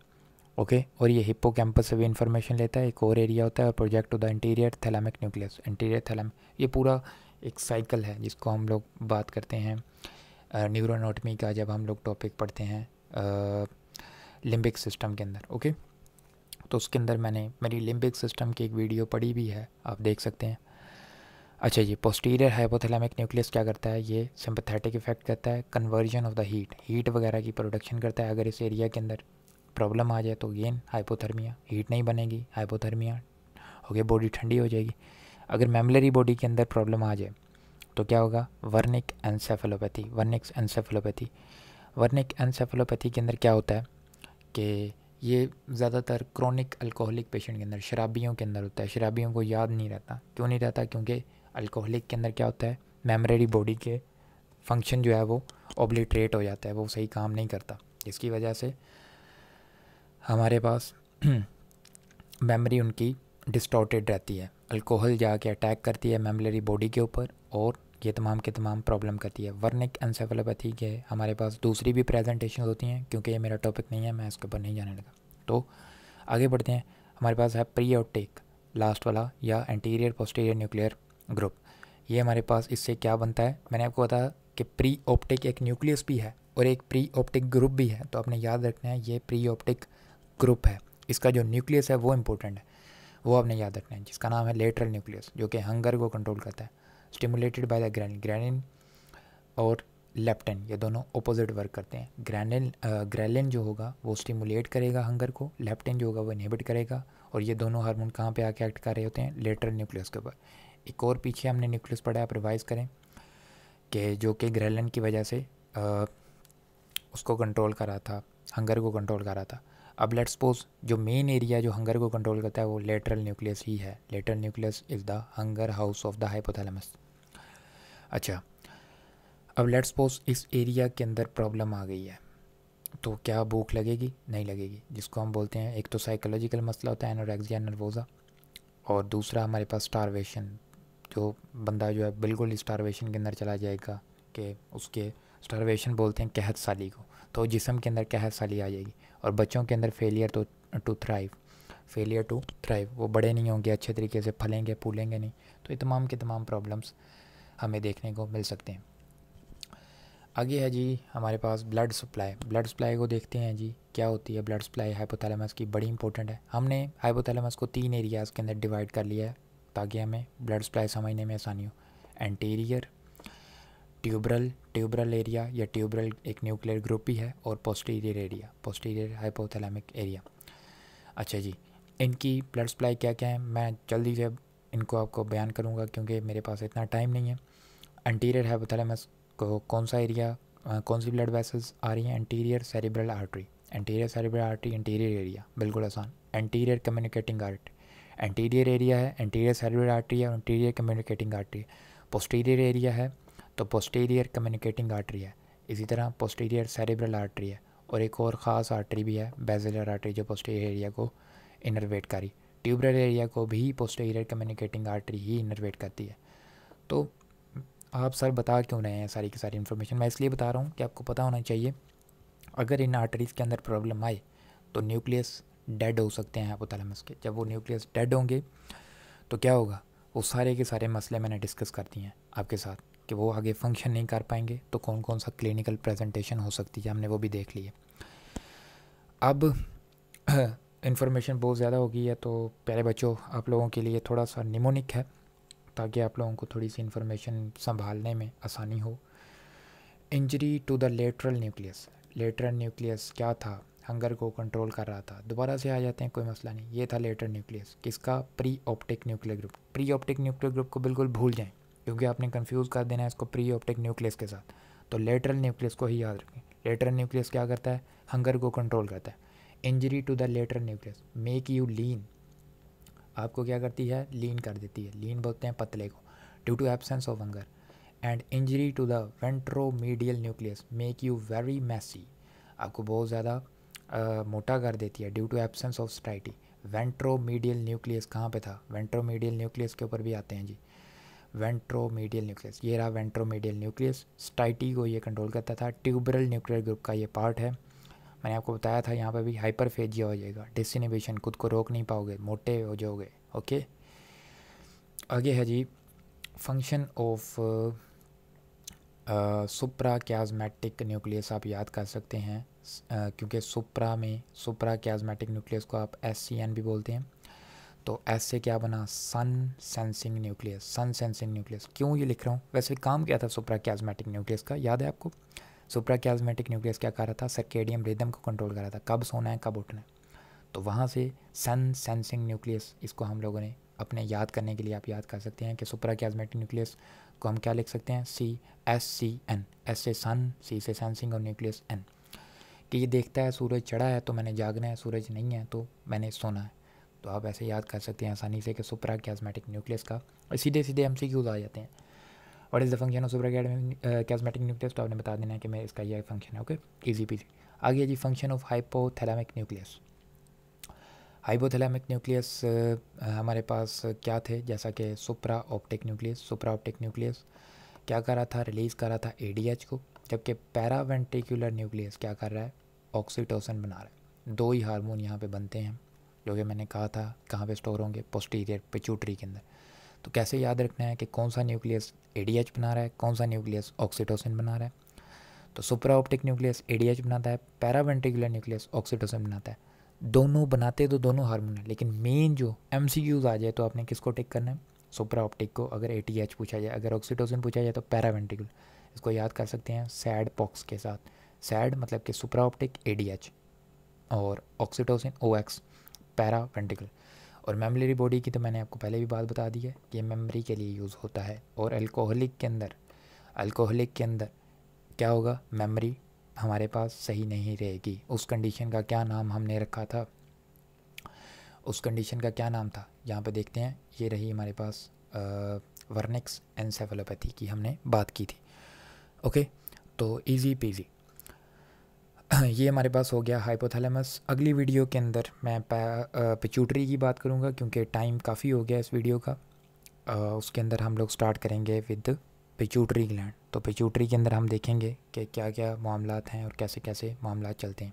okay और ये हिप्पो कैंपस से भी इंफॉर्मेशन लेता है एक और एरिया होता है और project to the interior thalamic nucleus interior thalamus ये पूरा एक साइकिल है जिसको हम लोग बात करते हैं न्यूरोनोटमी का जब हम लोग टॉपिक पढ़ते हैं लिम्बिक सिस्टम के अंदर ओके तो उसके अंदर मैंने मेरी लिम्बिक सिस्टम की एक वीडियो पढ़ी भी है आप देख सकते हैं अच्छा ये पोस्टीरियर हाइपोथैलेमिक न्यूक्लियस क्या करता है ये सिंपथेटिक इफेक्ट करता है conversion of the heat heat वगैरह की प्रोडक्शन करता है अगर इस एरिया के अंदर प्रॉब्लम आ जाए तो गेन हाइपोथर्मिया हीट नहीं बनेगी हाइपोथर्मिया हो गया बॉडी ठंडी हो जाएगी अगर मेमलरी बॉडी के अंदर प्रॉब्लम आ जाए तो क्या होगा Wernicke encephalopathy Wernicke's encephalopathy Wernicke encephalopathy के अंदर क्या होता है कि ये ज़्यादातर क्रॉनिक अल्कोहलिक पेशेंट के अंदर शराबियों के अंदर होता है शराबियों को याद नहीं रहता क्यों नहीं रहता क्योंकि अल्कोहलिक के अंदर क्या होता है मेमोरी बॉडी के फंक्शन जो है वो ओबलीट्रेट हो जाता है वो सही काम नहीं करता इसकी वजह से हमारे पास मेमोरी उनकी डिस्टॉर्टेड रहती है अल्कोहल जाके अटैक करती है मेमोरी बॉडी के ऊपर और ये तमाम के तमाम प्रॉब्लम करती है वर्निक एनसेफेलोपैथी के हमारे पास दूसरी भी प्रेजेंटेशन होती हैं क्योंकि ये मेरा टॉपिक नहीं है मैं इसके ऊपर नहीं जाने लगा तो आगे बढ़ते हैं हमारे पास है प्री आउटेक लास्ट वाला या एंटीरियर पोस्टीरियर न्यूक्लियर ग्रुप ये हमारे पास इससे क्या बनता है मैंने आपको बताया कि प्री ऑप्टिक एक न्यूक्लियस भी है और एक प्री ऑप्टिक ग्रुप भी है तो आपने याद रखना है ये प्री ऑप्टिक ग्रुप है इसका जो न्यूक्लियस है वो इम्पोर्टेंट है वो आपने याद रखना है जिसका नाम है लेटरल न्यूक्लियस जो कि हंगर को कंट्रोल करता है stimulated by the ghrelin ghrelin और लेप्टन ये दोनों अपोजिट वर्क करते हैं ग्रैनिन ग्रैलिन जो होगा वो स्टिमुलेट करेगा हंगर को लेप्टन जो होगा वो इनहिबिट करेगा और ये दोनों हार्मोन कहाँ पे आके एक्ट कर रहे होते हैं लेटर न्यूक्लियस के ऊपर एक और पीछे हमने न्यूक्लियस पढ़ा आप रिवाइज करें कि जो कि ग्रैलिन की वजह से आ, उसको कंट्रोल कर रहा था हंगर को कंट्रोल कर रहा था अब लेट सपोज जो मेन एरिया जो हंगर को कंट्रोल करता है वो लेटरल न्यूक्लियस ही है lateral nucleus is the hunger house of the hypothalamus अच्छा अब लेट सपोज इस एरिया के अंदर प्रॉब्लम आ गई है तो क्या भूख लगेगी नहीं लगेगी जिसको हम बोलते हैं एक तो साइकोलॉजिकल मसला होता है एनोरेक्सिया नर्वोज़ा और दूसरा हमारे पास स्टारवेशन जो बंदा जो है बिल्कुल स्टारवेशन के अंदर चला जाएगा कि उसके स्टारवेशन बोलते हैं कहत साली को तो जिसम के अंदर कहत साली आ जाएगी और बच्चों के अंदर फेलियर तो to thrive failure to thrive वो बड़े नहीं होंगे अच्छे तरीके से फलेंगे फूलेंगे नहीं तो ये तमाम के तमाम प्रॉब्लम्स हमें देखने को मिल सकते हैं आगे है जी हमारे पास ब्लड सप्लाई ब्लड सप्लाई को देखते हैं जी क्या होती है ब्लड सप्लाई हाइपोथैलेमस की बड़ी इंपॉर्टेंट है हमने हाइपोथैलेमस को तीन एरियाज़ के अंदर डिवाइड कर लिया है ताकि हमें ब्लड सप्लाई समझने में आसानी हो एंटीरियर ट्यूबरल ट्यूबरल एरिया या ट्यूबरल एक न्यूक्लियर ग्रुप ही है और posterior area posterior hypothalamic area अच्छा जी इनकी ब्लड सप्लाई क्या क्या है मैं जल्दी से इनको आपको बयान करूँगा क्योंकि मेरे पास इतना टाइम नहीं है एंटीरियर हाइपोथैलेमस को कौन सा एरिया कौन सी ब्लड वेसल्स आ रही हैं anterior cerebral artery anterior cerebral artery anterior area बिल्कुल आसान anterior communicating art anterior area है एंटीरियर सेरिब्रल आर्टरी है और anterior communicating artery posterior area है तो पोस्टीरियर कम्युनिकेटिंग आर्टरी है इसी तरह पोस्टीरियर सेरेब्रल आर्टरी है और एक और ख़ास आर्टरी भी है बेजलर आर्टरी जो पोस्टीरियर एरिया को इनरवेट करी ट्यूबरल एरिया को भी पोस्टीरियर कम्युनिकेटिंग आर्टरी ही इनरवेट करती है तो आप सर बता क्यों रहे हैं सारी की सारी इन्फॉर्मेशन मैं इसलिए बता रहा हूँ कि आपको पता होना चाहिए अगर इन आर्टरीज़ के अंदर प्रॉब्लम आए तो न्यूक्लियस डेड हो सकते हैं हाइपोथैलेमस के जब वो न्यूक्लियस डेड होंगे तो क्या होगा वो सारे के सारे मसले मैंने डिस्कस कर दिए हैं आपके साथ कि वो आगे फंक्शन नहीं कर पाएंगे तो कौन कौन सा क्लिनिकल प्रेजेंटेशन हो सकती है हमने वो भी देख लिया अब इन्फॉर्मेशन बहुत ज़्यादा हो गई है तो प्यारे बच्चों आप लोगों के लिए थोड़ा सा निमोनिक है ताकि आप लोगों को थोड़ी सी इन्फॉर्मेशन संभालने में आसानी हो injury to the lateral nucleus lateral nucleus क्या था हंगर को कंट्रोल कर रहा था दोबारा से आ जाते हैं कोई मसला नहीं ये था लेटरल न्यूक्लियस किसका pre optic nuclear group pre optic nuclear group को बिल्कुल भूल जाएं क्योंकि आपने कन्फ्यूज़ कर देना है इसको प्री ऑप्टिक न्यूक्लियस के साथ तो लेटरल न्यूक्लियस को ही याद रखें लेटरल न्यूक्लियस क्या करता है हंगर को कंट्रोल करता है injury to the lateral nucleus make you lean आपको क्या करती है लीन कर देती है लीन बोलते हैं पतले को due to absence of hunger and injury to the ventromedial nucleus make you very massy आपको बहुत ज़्यादा मोटा कर देती है due to absence of satiety ventromedial nucleus कहाँ पे था वेंट्रोमीडियल न्यूक्लियस के ऊपर भी आते हैं जी वेंट्रोमीडियल न्यूक्लियस ये रहा वेंट्रोमीडियल न्यूक्लियस स्टाइटी को ये कंट्रोल करता था ट्यूबरल न्यूक्लियर ग्रुप का ये पार्ट है मैंने आपको बताया था यहाँ पर भी हाइपरफेजिया हो जाएगा डिसनिबेशन खुद को रोक नहीं पाओगे मोटे हो जाओगे ओके आगे है जी function of supra chiasmatic nucleus आप याद कर सकते हैं uh, क्योंकि सुप्रा में सुप्रा क्याजमेटिक न्यूक्लियस को आप एस भी बोलते हैं तो ऐसे क्या बना sun sensing nucleus sun sensing nucleus क्यों ये लिख रहा हूँ वैसे काम क्या था सुप्राक्याजमेटिक न्यूक्लियस का याद है आपको सुप्राक्याजमेटिक न्यूक्लियस क्या कर रहा था सर्केडियम रिदम को कंट्रोल कर रहा था कब सोना है कब उठना है तो वहाँ से सन सेंसिंग न्यूक्लियस इसको हम लोगों ने अपने याद करने के लिए आप याद कर सकते हैं कि सुप्राक्याजमेटिक न्यूक्लियस को हम क्या लिख सकते हैं C S C N S से सन सी से सेंसिंग और न्यूक्लियस एन कि ये देखता है सूरज चढ़ा है तो मैंने जागना है सूरज नहीं है तो मैंने सोना है तो आप ऐसे याद कर सकते हैं आसानी से कि सुपरा कैजमेटिक न्यूक्लियस का और सीधे सीधे एम सी क्यूज आ जाते हैं और is the function of supra chiasmatic nucleus तो आपने बता देना है कि मैं इसका यह फंक्शन है ओके ईजी पी आगे जी function of hypothalamic nucleus hypothalamic nucleus हमारे पास क्या थे जैसा कि supra optic nucleus supra optic nucleus क्या कर रहा था रिलीज़ कर रहा था ए को जबकि पैरावेंटिकुलर न्यूक्लियस क्या कर रहा है ऑक्सीटोसन बना रहा है दो ही हार्मोन यहाँ पे बनते हैं जो कि मैंने कहा था कहाँ पे स्टोर होंगे पोस्टीरियर पिचूटरी के अंदर तो कैसे याद रखना है कि कौन सा न्यूक्लियस ए बना रहा है कौन सा न्यूक्लियस ऑक्सीटोसिन बना रहा है तो सुपरा ऑप्टिक न्यूक्लियस ए बनाता है पैरावेंटिकुलर न्यूक्लियस ऑक्सीटोसिन बनाता है दोनों बनाते तो दोनों हारमोन है लेकिन मेन जो एम आ जाए तो आपने किसको टिक करना है सुपरा ऑप्टिक को अगर ए पूछा जाए अगर ऑक्सीटोसिन पूछा जाए तो पैरावेंटिकुलर इसको याद कर सकते हैं सैड पॉक्स के साथ सैड मतलब कि सुपरा ऑप्टिक ए और oxytocin O X para ventricle और मेमोरी बॉडी की तो मैंने आपको पहले भी बात बता दी है कि मेमोरी के लिए यूज़ होता है और अल्कोहलिक के अंदर अल्कोहलिक के अंदर क्या होगा मेमोरी हमारे पास सही नहीं रहेगी उस कंडीशन का क्या नाम हमने रखा था उस कंडीशन का क्या नाम था यहाँ पे देखते हैं ये रही हमारे पास वर्निक्स एनसेफेलोपैथी की हमने बात की थी ओके तो ईजी पीजी ये हमारे पास हो गया हाइपोथैलेमस अगली वीडियो के अंदर मैं पिचूटरी की बात करूँगा क्योंकि टाइम काफ़ी हो गया इस वीडियो का उसके अंदर हम लोग स्टार्ट करेंगे विद पिचूटरी ग्लैंड तो पिचूटरी के अंदर हम देखेंगे कि क्या क्या मामला हैं और कैसे कैसे मामला चलते हैं